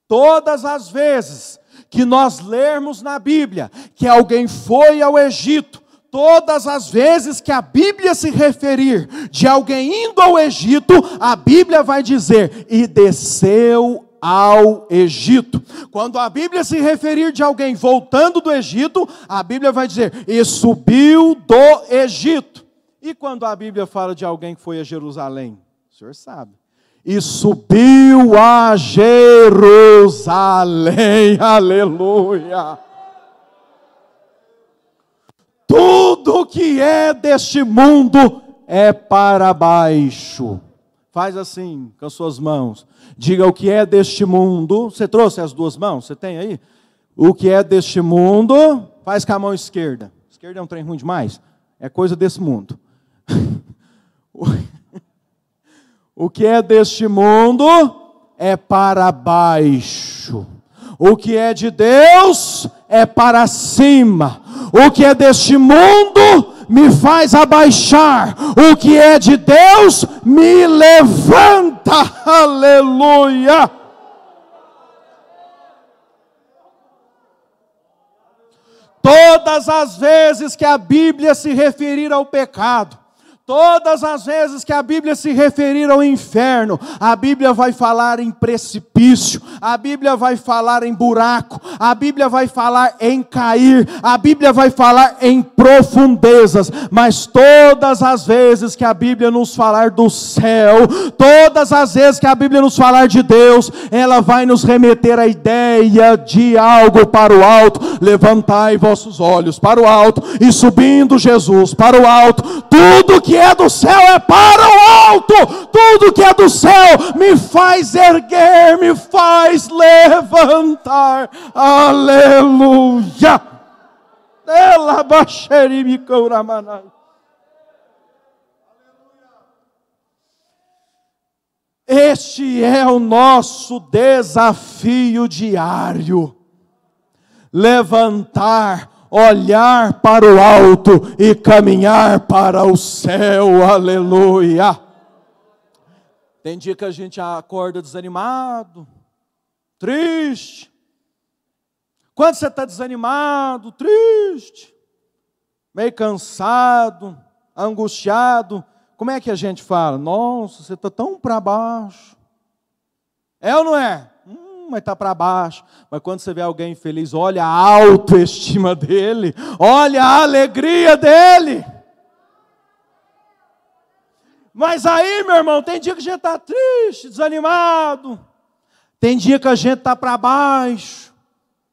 todas as vezes que nós lermos na Bíblia que alguém foi ao Egito, todas as vezes que a Bíblia se referir de alguém indo ao Egito, a Bíblia vai dizer: e desceu ao Egito. Quando a Bíblia se referir de alguém voltando do Egito, a Bíblia vai dizer: e subiu do Egito. E quando a Bíblia fala de alguém que foi a Jerusalém, o senhor sabe, e subiu a Jerusalém. Aleluia. Tudo que é deste mundo é para baixo. Faz assim com as suas mãos. Diga o que é deste mundo. Você trouxe as duas mãos? Você tem aí? O que é deste mundo? Faz com a mão esquerda. Esquerda é um trem ruim demais. É coisa desse mundo. O que é deste mundo é para baixo. O que é de Deus é para cima. O que é deste mundo me faz abaixar. O que é de Deus me levanta. Aleluia. Todas as vezes que a Bíblia se referir ao pecado, Todas as vezes que a Bíblia se referir ao inferno, a Bíblia vai falar em precipício, a Bíblia vai falar em buraco, a Bíblia vai falar em cair, a Bíblia vai falar em profundezas, mas todas as vezes que a Bíblia nos falar do céu, todas as vezes que a Bíblia nos falar de Deus, ela vai nos remeter à ideia de algo para o alto. Levantai vossos olhos para o alto e subindo Jesus para o alto, tudo que é do céu é para o alto, tudo que é do céu me faz erguer, me faz levantar. Aleluia! Ela me Este é o nosso desafio diário: levantar olhar para o alto e caminhar para o céu. Aleluia. Tem dia que a gente acorda desanimado, triste. Quando você está desanimado, triste, meio cansado, angustiado, como é que a gente fala? Nossa, você está tão para baixo. É ou não é? mas está para baixo. Mas quando você vê alguém feliz, olha a autoestima dele, olha a alegria dele. Mas aí, meu irmão, tem dia que a gente está triste, desanimado. Tem dia que a gente está para baixo,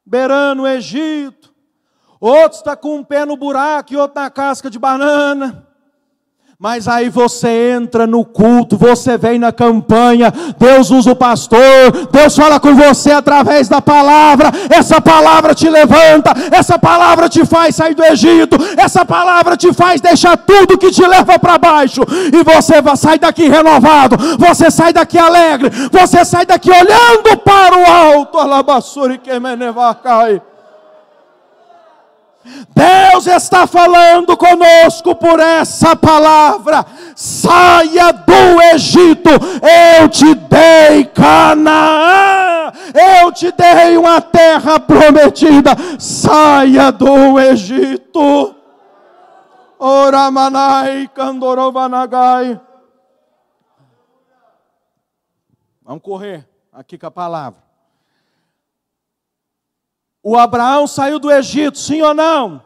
beirando o Egito. Outro está com um pé no buraco e outro na casca de banana. Mas aí você entra no culto, você vem na campanha, Deus usa o pastor, Deus fala com você através da palavra, essa palavra te levanta, essa palavra te faz sair do Egito, essa palavra te faz deixar tudo que te leva para baixo, e você sai daqui renovado, você sai daqui alegre, você sai daqui olhando para o alto, alabassuri que menevacai. Deus está falando conosco por essa palavra. Saia do Egito, eu te dei Canaã, eu te dei uma terra prometida. Saia do Egito. Oramanai Kandorobanagai. Vamos correr aqui com a palavra. O Abraão saiu do Egito, sim ou não?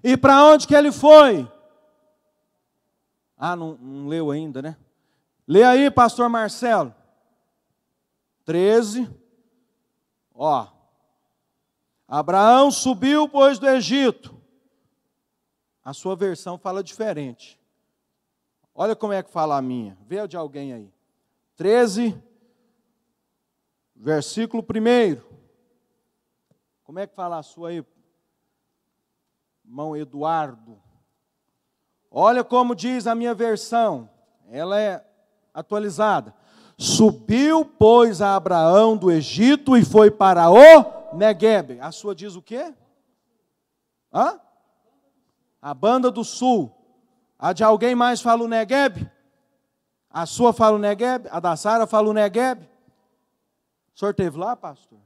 E para onde que ele foi? Ah, não, não leu ainda, né? Lê aí, pastor Marcelo. 13. Ó. Abraão subiu, pois, do Egito. A sua versão fala diferente. Olha como é que fala a minha. Vê a de alguém aí. 13, versículo 1. Como é que fala a sua aí, irmão Eduardo? Olha como diz a minha versão, ela é atualizada. Subiu, pois, a Abraão do Egito e foi para o Negueb. A sua diz o quê? Hã? A banda do sul. A de alguém mais fala o Negueb? A sua fala o Negueb? A da Sara fala o Negueb? O senhor esteve lá, pastor?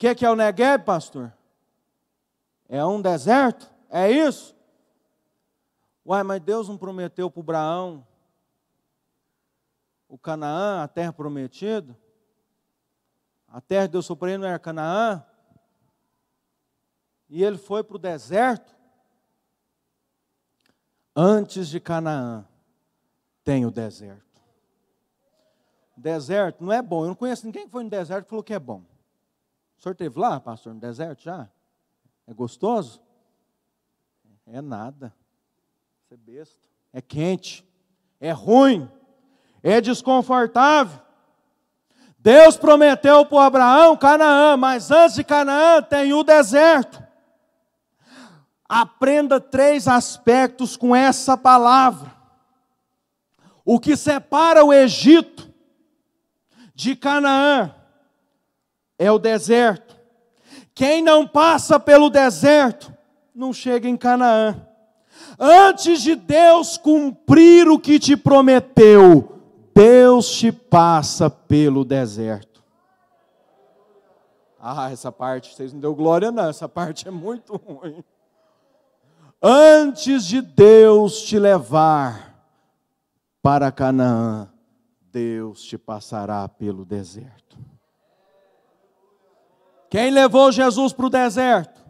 que, é que é o Negev, pastor? É um deserto? É isso? Uai, mas Deus não prometeu para Abraão o Canaã, a terra prometida? A terra de Deus sobre era Canaã? E ele foi para o deserto? Antes de Canaã, tem o deserto. Deserto não é bom. Eu não conheço ninguém que foi no deserto e falou que é bom. O senhor esteve lá, pastor, no deserto já? É gostoso? É nada. Você é besta. É quente. É ruim. É desconfortável. Deus prometeu para Abraão Canaã, mas antes de Canaã tem o deserto. Aprenda três aspectos com essa palavra. O que separa o Egito de Canaã é o deserto. Quem não passa pelo deserto não chega em Canaã. Antes de Deus cumprir o que te prometeu, Deus te passa pelo deserto. Ah, essa parte vocês não deu glória não, essa parte é muito ruim. Antes de Deus te levar para Canaã, Deus te passará pelo deserto. Quem levou Jesus para o deserto?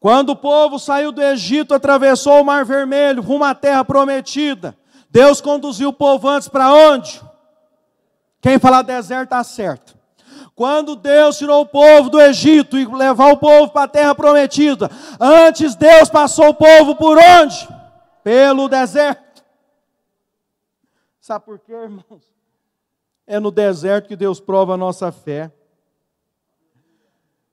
Quando o povo saiu do Egito, atravessou o Mar Vermelho, rumo à terra prometida, Deus conduziu o povo antes para onde? Quem falar deserto está certo. Quando Deus tirou o povo do Egito e levou o povo para a terra prometida, antes Deus passou o povo por onde? Pelo deserto. Sabe por quê, irmãos? É no deserto que Deus prova a nossa fé.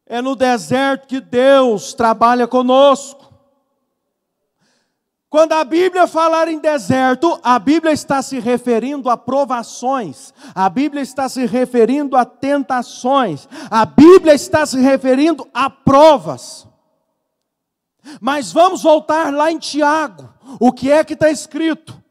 É no deserto que Deus trabalha conosco. Quando a Bíblia falar em deserto, a Bíblia está se referindo a provações, a Bíblia está se referindo a tentações, a Bíblia está se referindo a provas. Mas vamos voltar lá em Tiago, o que é que está escrito?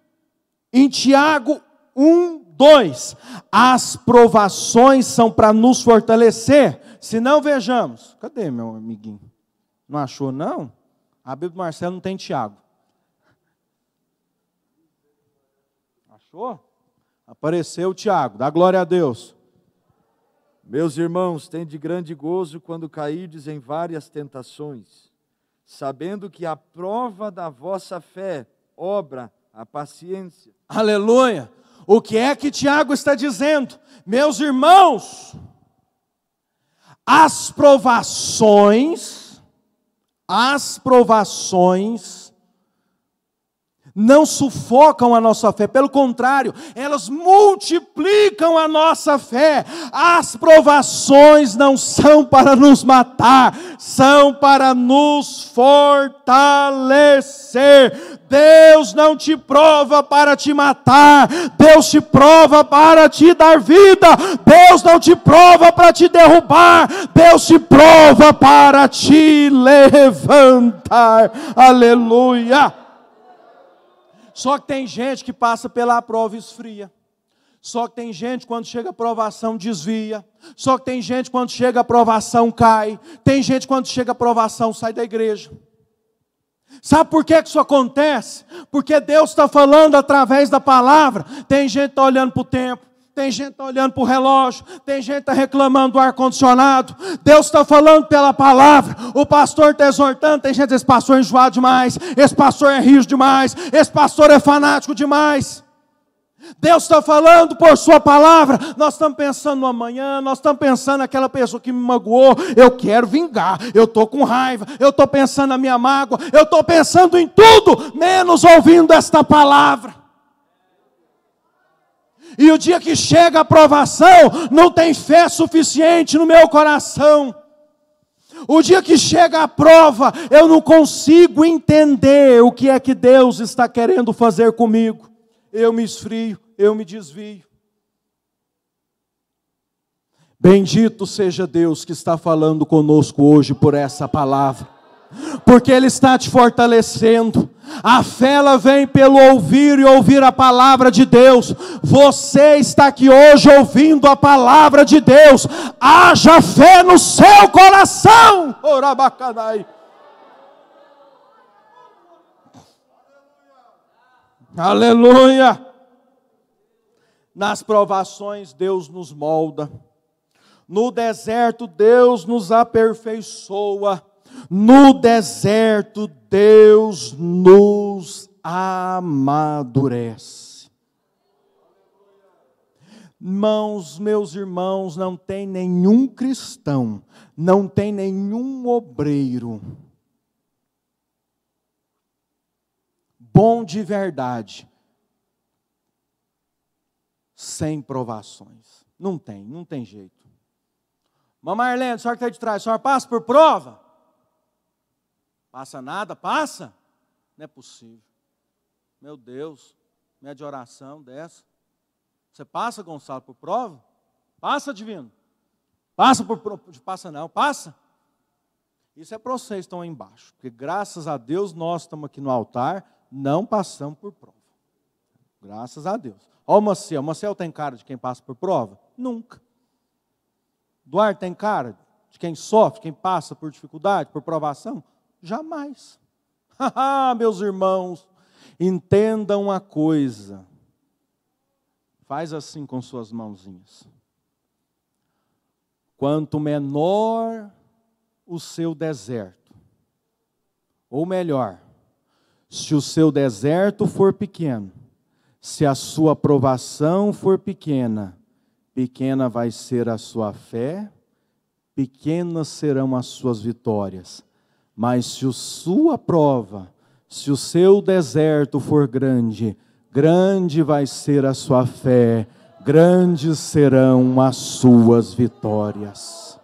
Em Tiago 1, 2: As provações são para nos fortalecer, se não vejamos, cadê meu amiguinho? Não achou, não? A Bíblia do Marcelo não tem Tiago. Achou? Apareceu o Tiago, dá glória a Deus. Meus irmãos, tende grande gozo quando caídes em várias tentações, sabendo que a prova da vossa fé obra a paciência. Aleluia! O que é que Tiago está dizendo? Meus irmãos, as provações, as provações não sufocam a nossa fé, pelo contrário, elas multiplicam a nossa fé. As provações não são para nos matar, são para nos fortalecer. Deus não te prova para te matar, Deus te prova para te dar vida, Deus não te prova para te derrubar, Deus te prova para te levantar. Aleluia! Só que tem gente que passa pela prova e esfria. Só que tem gente quando chega a provação desvia. Só que tem gente quando chega a provação cai. Tem gente quando chega a provação sai da igreja. Sabe por que isso acontece? Porque Deus está falando através da palavra. Tem gente que está olhando para o tempo tem gente olhando para o relógio, tem gente tá reclamando do ar-condicionado. Deus está falando pela palavra. O pastor está exortando, tem gente, esse pastor é enjoado demais, esse pastor é rijo demais, esse pastor é fanático demais. Deus está falando por Sua palavra. Nós estamos pensando no amanhã, nós estamos pensando naquela pessoa que me magoou. Eu quero vingar, eu estou com raiva, eu estou pensando na minha mágoa, eu estou pensando em tudo, menos ouvindo esta palavra. E o dia que chega a provação, não tem fé suficiente no meu coração. O dia que chega a prova, eu não consigo entender o que é que Deus está querendo fazer comigo. Eu me esfrio, eu me desvio. Bendito seja Deus que está falando conosco hoje por essa palavra porque Ele está te fortalecendo. A fé ela vem pelo ouvir e ouvir a palavra de Deus. Você está aqui hoje ouvindo a palavra de Deus. Haja fé no seu coração. Orabacanai. Aleluia. Nas provações Deus nos molda. No deserto Deus nos aperfeiçoa. No deserto, Deus nos amadurece. Mãos, meus irmãos, não tem nenhum cristão, não tem nenhum obreiro bom de verdade sem provações. Não tem, não tem jeito. Mamãe Arlene, a senhora que está de trás, a senhora passa por prova? Passa nada? Passa? Não é possível. Meu Deus, média de oração dessa. Você passa, Gonçalo, por prova? Passa, divino. Passa por passa não, passa. Isso é para vocês que estão aí embaixo, porque graças a Deus nós estamos aqui no altar, não passamos por prova. Graças a Deus. Ó o Maciel, o Maciel tem cara de quem passa por prova? Nunca. Duarte tem cara de quem sofre, quem passa por dificuldade, por provação? Jamais. Ah, ah, meus irmãos, entendam uma coisa. Faz assim com suas mãozinhas. Quanto menor o seu deserto, ou melhor, se o seu deserto for pequeno, se a sua provação for pequena, pequena vai ser a sua fé, pequenas serão as suas vitórias mas se a sua prova, se o seu deserto for grande, grande vai ser a sua fé, grandes serão as suas vitórias.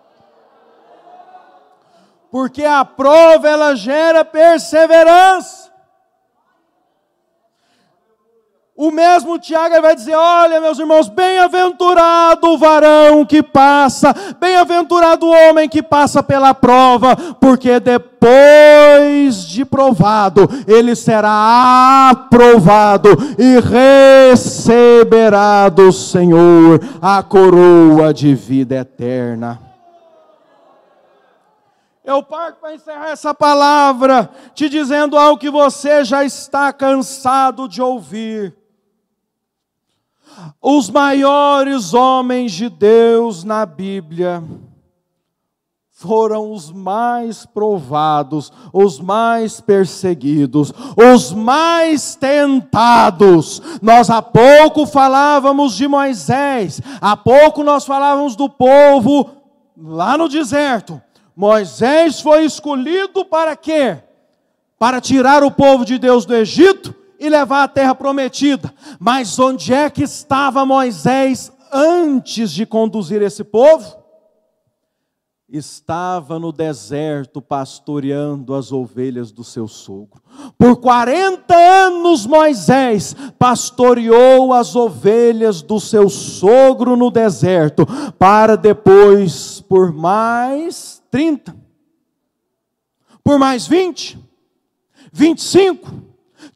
Porque a prova ela gera perseverança. O mesmo Tiago vai dizer: Olha, meus irmãos, bem-aventurado o varão que passa, bem-aventurado o homem que passa pela prova, porque depois de provado, ele será aprovado e receberá do Senhor a coroa de vida eterna. Eu parto para encerrar essa palavra, te dizendo algo que você já está cansado de ouvir. Os maiores homens de Deus na Bíblia foram os mais provados, os mais perseguidos, os mais tentados. Nós há pouco falávamos de Moisés, há pouco nós falávamos do povo lá no deserto. Moisés foi escolhido para quê? Para tirar o povo de Deus do Egito e levar a terra prometida. Mas onde é que estava Moisés antes de conduzir esse povo? Estava no deserto pastoreando as ovelhas do seu sogro. Por 40 anos Moisés pastoreou as ovelhas do seu sogro no deserto, para depois, por mais 30, por mais 20, 25,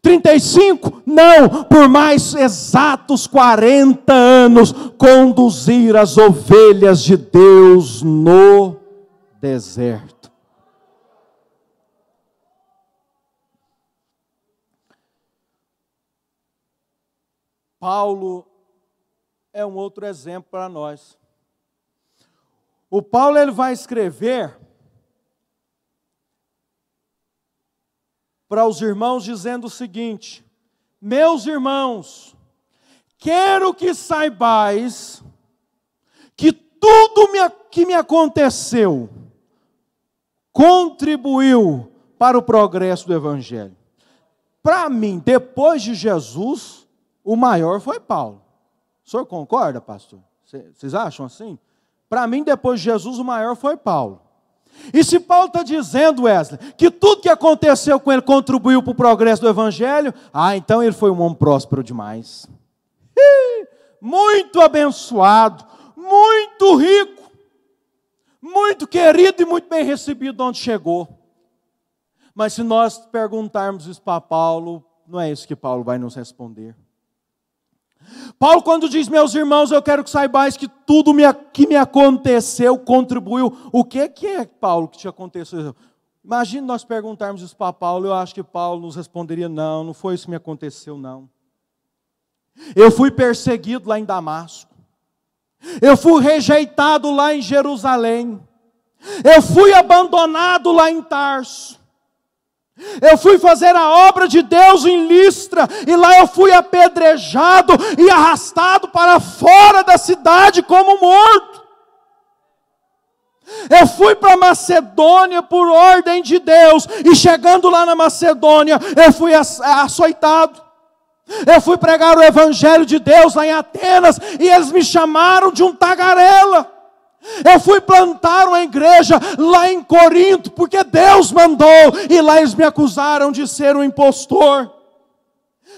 35, não, por mais exatos 40 anos, conduzir as ovelhas de Deus no deserto. Paulo é um outro exemplo para nós. O Paulo ele vai escrever para os irmãos dizendo o seguinte: Meus irmãos, quero que saibais que tudo que me aconteceu contribuiu para o progresso do Evangelho. Para mim, depois de Jesus, o maior foi Paulo. O senhor concorda, pastor? Vocês acham assim? Para mim, depois de Jesus, o maior foi Paulo. E se Paulo está dizendo, Wesley, que tudo que aconteceu com ele contribuiu para o progresso do Evangelho, ah, então ele foi um homem próspero demais. muito abençoado, muito rico, muito querido e muito bem recebido onde chegou. Mas se nós perguntarmos isso para Paulo, não é isso que Paulo vai nos responder. Paulo, quando diz, meus irmãos, eu quero que saibais que tudo me, que me aconteceu contribuiu. O que, que é, Paulo, que te aconteceu? Imagina nós perguntarmos isso para Paulo, eu acho que Paulo nos responderia: não, não foi isso que me aconteceu, não. Eu fui perseguido lá em Damasco, eu fui rejeitado lá em Jerusalém, eu fui abandonado lá em Tarso, eu fui fazer a obra de Deus em Listra, e lá eu fui apedrejado e arrastado para fora da cidade como morto. Eu fui para Macedônia por ordem de Deus, e chegando lá na Macedônia, eu fui açoitado. Eu fui pregar o Evangelho de Deus lá em Atenas, e eles me chamaram de um tagarela. Eu fui plantar uma igreja lá em Corinto, porque Deus mandou, e lá eles me acusaram de ser um impostor.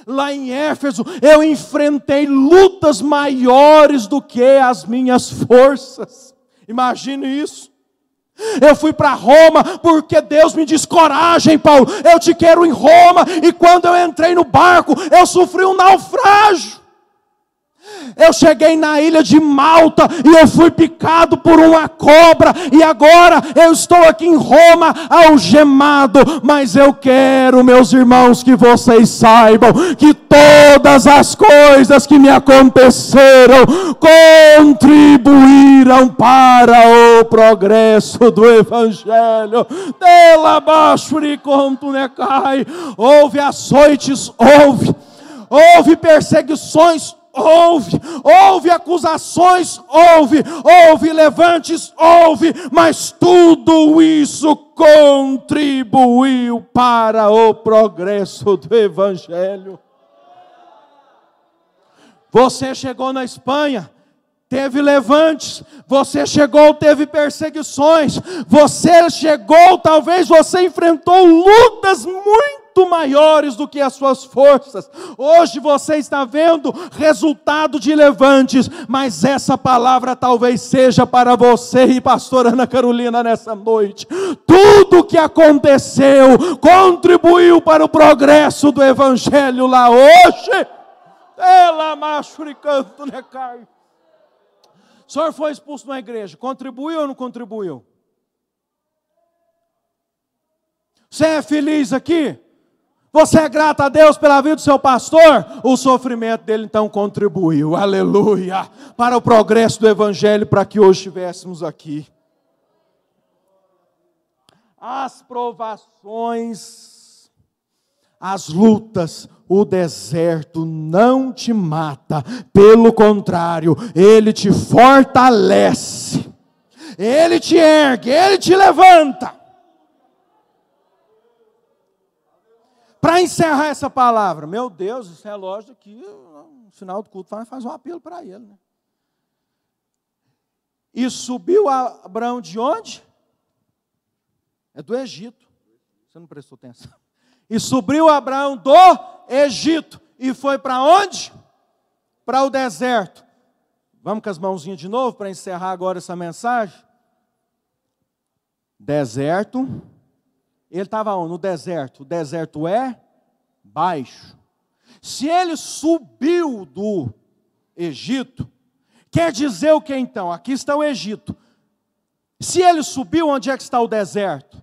Lá em Éfeso, eu enfrentei lutas maiores do que as minhas forças. Imagine isso. Eu fui para Roma porque Deus me diz coragem, Paulo. Eu te quero em Roma. E quando eu entrei no barco, eu sofri um naufrágio. Eu cheguei na ilha de Malta e eu fui picado por uma cobra, e agora eu estou aqui em Roma algemado. Mas eu quero, meus irmãos, que vocês saibam que todas as coisas que me aconteceram contribuíram para o progresso do Evangelho. Dela baixo e né, cai. Houve açoites, houve, houve perseguições ouve, ouve acusações, ouve, ouve levantes, ouve, mas tudo isso contribuiu para o progresso do Evangelho. Você chegou na Espanha, teve levantes, você chegou, teve perseguições, você chegou, talvez você enfrentou lutas muito muito maiores do que as suas forças. Hoje você está vendo resultado de levantes, mas essa palavra talvez seja para você e pastora Ana Carolina nessa noite. Tudo que aconteceu contribuiu para o progresso do evangelho lá hoje. Ela machucando né, Caio? O senhor foi expulso de uma igreja, contribuiu ou não contribuiu? Você é feliz aqui? Você é grato a Deus pela vida do seu pastor? O sofrimento dele então contribuiu, aleluia, para o progresso do Evangelho, para que hoje estivéssemos aqui. As provações, as lutas, o deserto não te mata, pelo contrário, ele te fortalece, ele te ergue, ele te levanta. Para encerrar essa palavra, meu Deus, esse relógio aqui, no final do culto, faz um apelo para ele. Né? E subiu Abraão de onde? É do Egito. Você não prestou atenção. E subiu Abraão do Egito. E foi para onde? Para o deserto. Vamos com as mãozinhas de novo para encerrar agora essa mensagem? Deserto ele estava no deserto. O deserto é baixo. Se ele subiu do Egito, quer dizer o que então? Aqui está o Egito. Se ele subiu, onde é que está o deserto?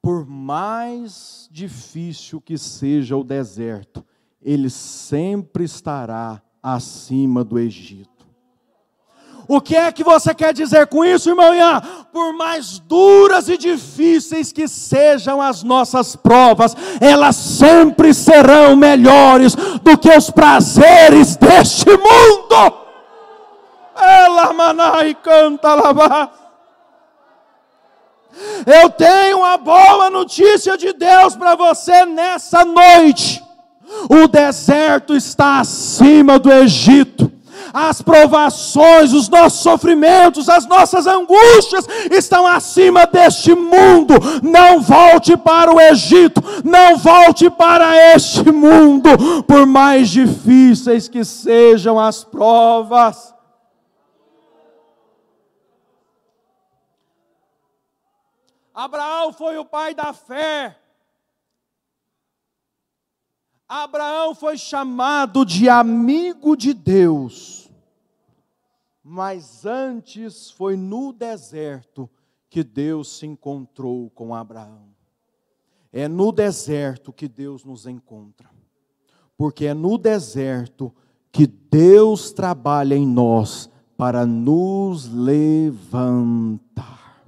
Por mais difícil que seja o deserto, ele sempre estará acima do Egito. O que é que você quer dizer com isso, irmão Ian? Por mais duras e difíceis que sejam as nossas provas, elas sempre serão melhores do que os prazeres deste mundo. Ela maná e canta lavar. Eu tenho uma boa notícia de Deus para você nessa noite. O deserto está acima do Egito as provações, os nossos sofrimentos, as nossas angústias estão acima deste mundo. Não volte para o Egito, não volte para este mundo, por mais difíceis que sejam as provas. Abraão foi o pai da fé. Abraão foi chamado de amigo de Deus mas antes foi no deserto que Deus se encontrou com Abraão. É no deserto que Deus nos encontra, porque é no deserto que Deus trabalha em nós para nos levantar.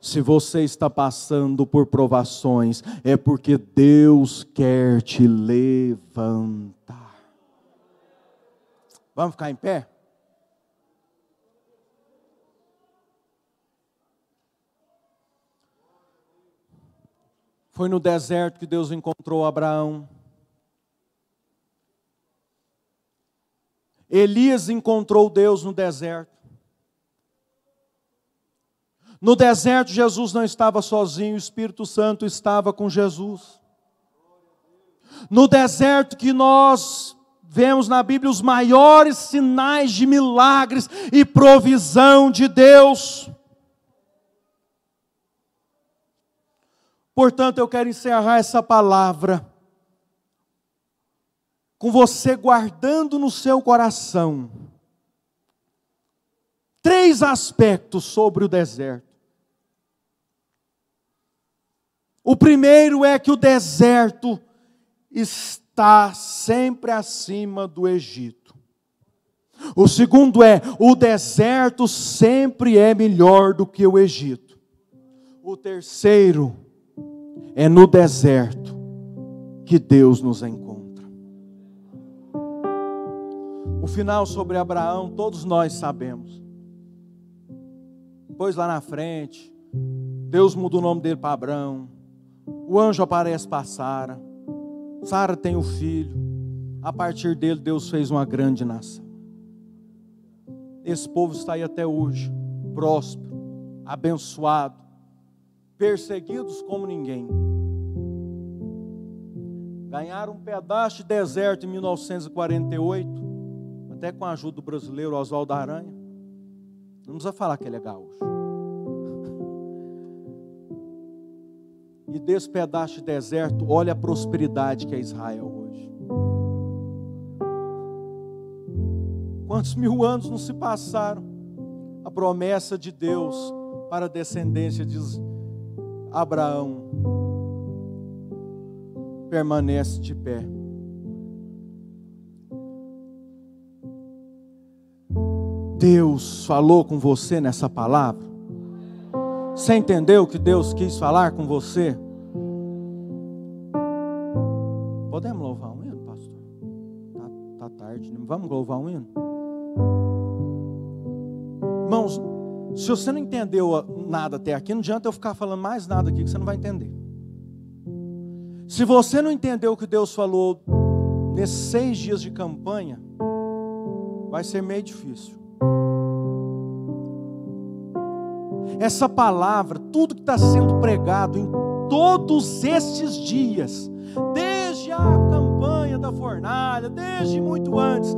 Se você está passando por provações, é porque Deus quer te levantar. Vamos ficar em pé? Foi no deserto que Deus encontrou Abraão. Elias encontrou Deus no deserto. No deserto, Jesus não estava sozinho, o Espírito Santo estava com Jesus. No deserto que nós vemos na Bíblia os maiores sinais de milagres e provisão de Deus. Portanto, eu quero encerrar essa palavra com você guardando no seu coração três aspectos sobre o deserto. O primeiro é que o deserto está sempre acima do Egito. O segundo é: o deserto sempre é melhor do que o Egito. O terceiro é no deserto que Deus nos encontra. O final sobre Abraão, todos nós sabemos. Pois lá na frente, Deus muda o nome dele para Abraão. O anjo aparece para Sara. Sara tem o um filho. A partir dele, Deus fez uma grande nação. Esse povo está aí até hoje, próspero, abençoado perseguidos como ninguém. Ganharam um pedaço de deserto em 1948, até com a ajuda do brasileiro Oswaldo Aranha. Não a falar que ele é gaúcho. E desse pedaço de deserto, olha a prosperidade que é Israel hoje. Quantos mil anos não se passaram? A promessa de Deus para a descendência de Abraão permanece de pé. Deus falou com você nessa palavra? Você entendeu o que Deus quis falar com você? Podemos louvar um hino, pastor? Tá, tá tarde, né? vamos louvar um hino? Irmãos, se você não entendeu nada até aqui, não adianta eu ficar falando mais nada aqui que você não vai entender. Se você não entendeu o que Deus falou nesses seis dias de campanha, vai ser meio difícil. Essa palavra, tudo que está sendo pregado em todos estes dias, desde a campanha da fornalha, desde muito antes,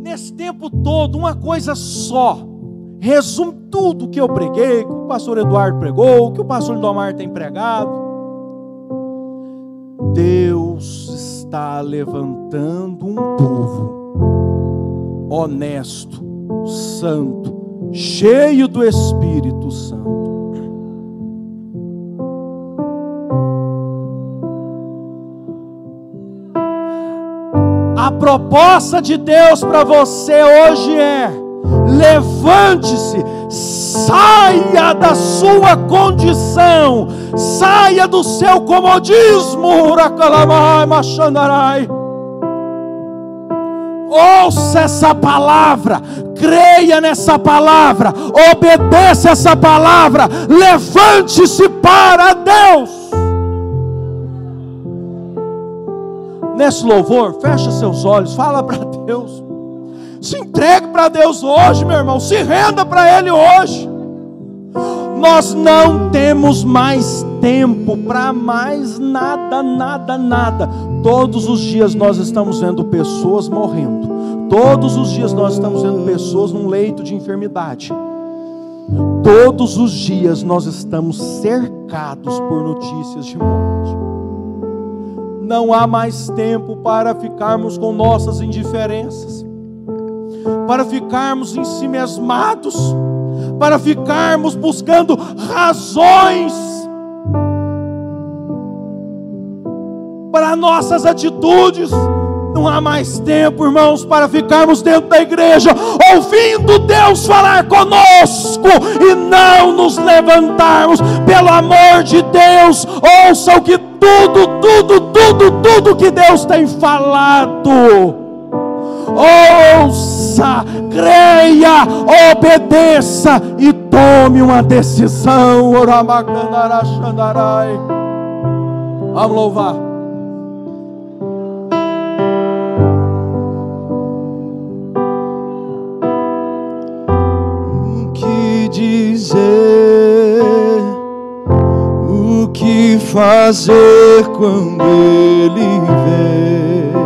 nesse tempo todo, uma coisa só resume tudo o que eu preguei, que o pastor Eduardo pregou, que o pastor Lindomar tem pregado. Deus está levantando um povo honesto, santo, cheio do Espírito Santo. A proposta de Deus para você hoje é levante-se, saia da sua condição, saia do seu comodismo, Machandarai. Ouça essa palavra, creia nessa palavra, obedeça essa palavra, levante-se para Deus. Nesse louvor, fecha seus olhos, fala para Deus. Se entregue para Deus hoje, meu irmão. Se renda para Ele hoje. Nós não temos mais tempo para mais nada, nada, nada. Todos os dias nós estamos vendo pessoas morrendo. Todos os dias nós estamos vendo pessoas num leito de enfermidade. Todos os dias nós estamos cercados por notícias de morte. Não há mais tempo para ficarmos com nossas indiferenças para ficarmos ensimesmados, para ficarmos buscando razões para nossas atitudes. Não há mais tempo, irmãos, para ficarmos dentro da igreja, ouvindo Deus falar conosco e não nos levantarmos. Pelo amor de Deus, ouça o que tudo, tudo, tudo, tudo que Deus tem falado ouça, creia, obedeça e tome uma decisão. Vamos louvar. O que dizer? O que fazer quando ele vem?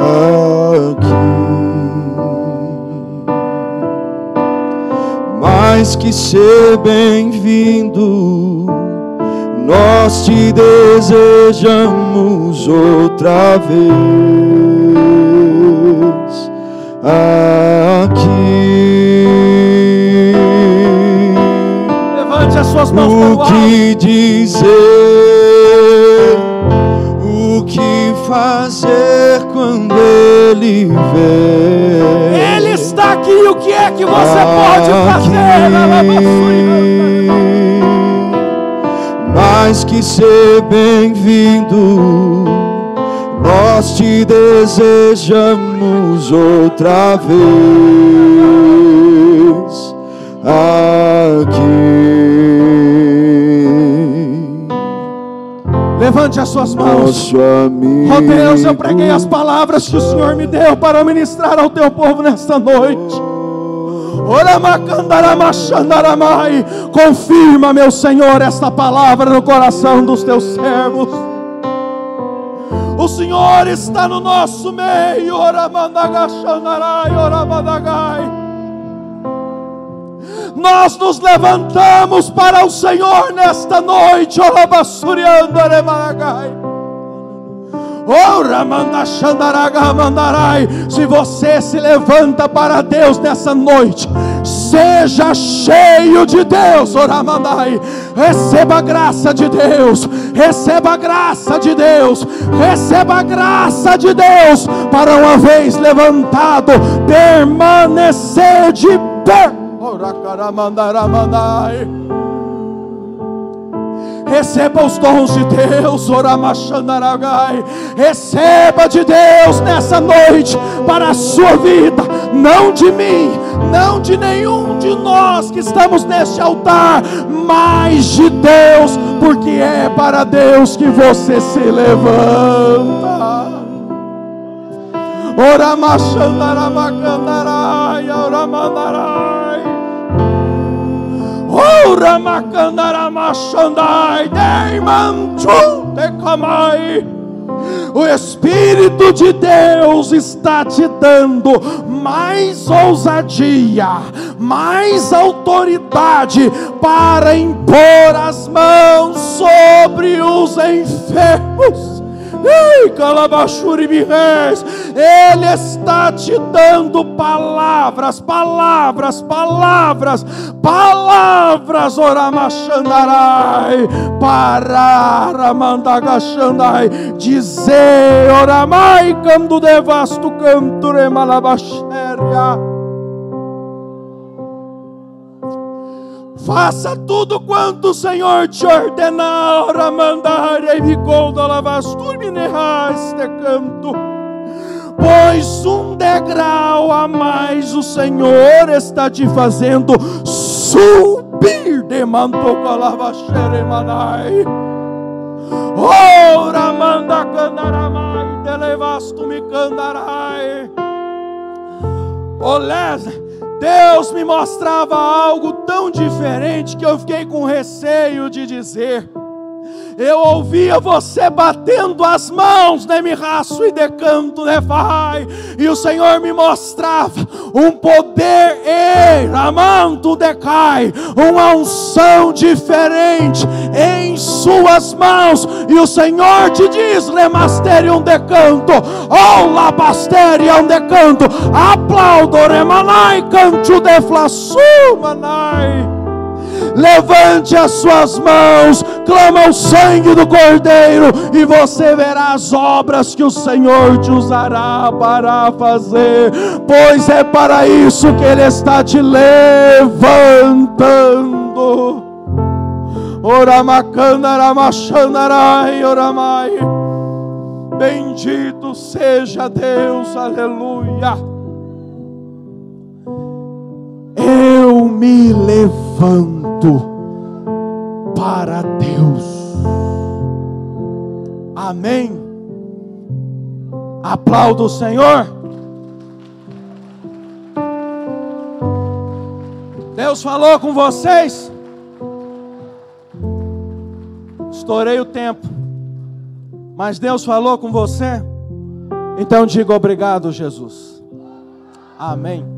aqui. Mais que ser bem-vindo, nós te desejamos outra vez aqui. Levante as suas mãos o que dizer? O que fazer? quando Ele vem. Ele está aqui, o que é que você tá pode fazer? Mais que ser bem-vindo, nós te desejamos outra vez aqui. Levante as suas mãos. Ó oh Deus, eu preguei as palavras que o Senhor me deu para ministrar ao teu povo nesta noite. Confirma, meu Senhor, esta palavra no coração dos teus servos. O Senhor está no nosso meio. Oramandagaxandarai, oramadagai nós nos levantamos para o Senhor nesta noite, se você se levanta para Deus nessa noite, seja cheio de Deus, Oramandai. Receba a graça de Deus, receba a graça de Deus, receba a graça de Deus, para uma vez levantado, permanecer de pé. Receba os dons de Deus, Receba de Deus nessa noite para a sua vida, não de mim, não de nenhum de nós que estamos neste altar, mas de Deus, porque é para Deus que você se levanta. Oramachandarabacandarai, Oramandarai. O Espírito de Deus está te dando mais ousadia, mais autoridade para impor as mãos sobre os enfermos. Ele está te dando palavras, palavras, palavras, palavras, parara pararamandagashandai, dizer, oramai, cando devasto, canto remalabasheria. Faça tudo quanto o Senhor te ordenar, a mandar e me lavastur este canto. Pois um degrau a mais o Senhor está te fazendo subir de mantocalavasheremanai. Ora manda candaramai, te levaste me candarai. Olés Deus me mostrava algo tão diferente que eu fiquei com receio de dizer. Eu ouvia você batendo as mãos, nem né, mirraço e decanto, né, fai. E o Senhor me mostrava um poder, ei, amanto decai, né, uma unção diferente em suas mãos. E o Senhor te diz, um decanto, ou oh, um decanto, aplaudo remanai, canto deflaçu manai levante as suas mãos, clama o sangue do Cordeiro, e você verá as obras que o Senhor te usará para fazer, pois é para isso que Ele está te levantando. Bendito seja Deus, aleluia me levanto para Deus. Amém. Aplaudo o Senhor. Deus falou com vocês. Estourei o tempo. Mas Deus falou com você. Então diga obrigado, Jesus. Amém.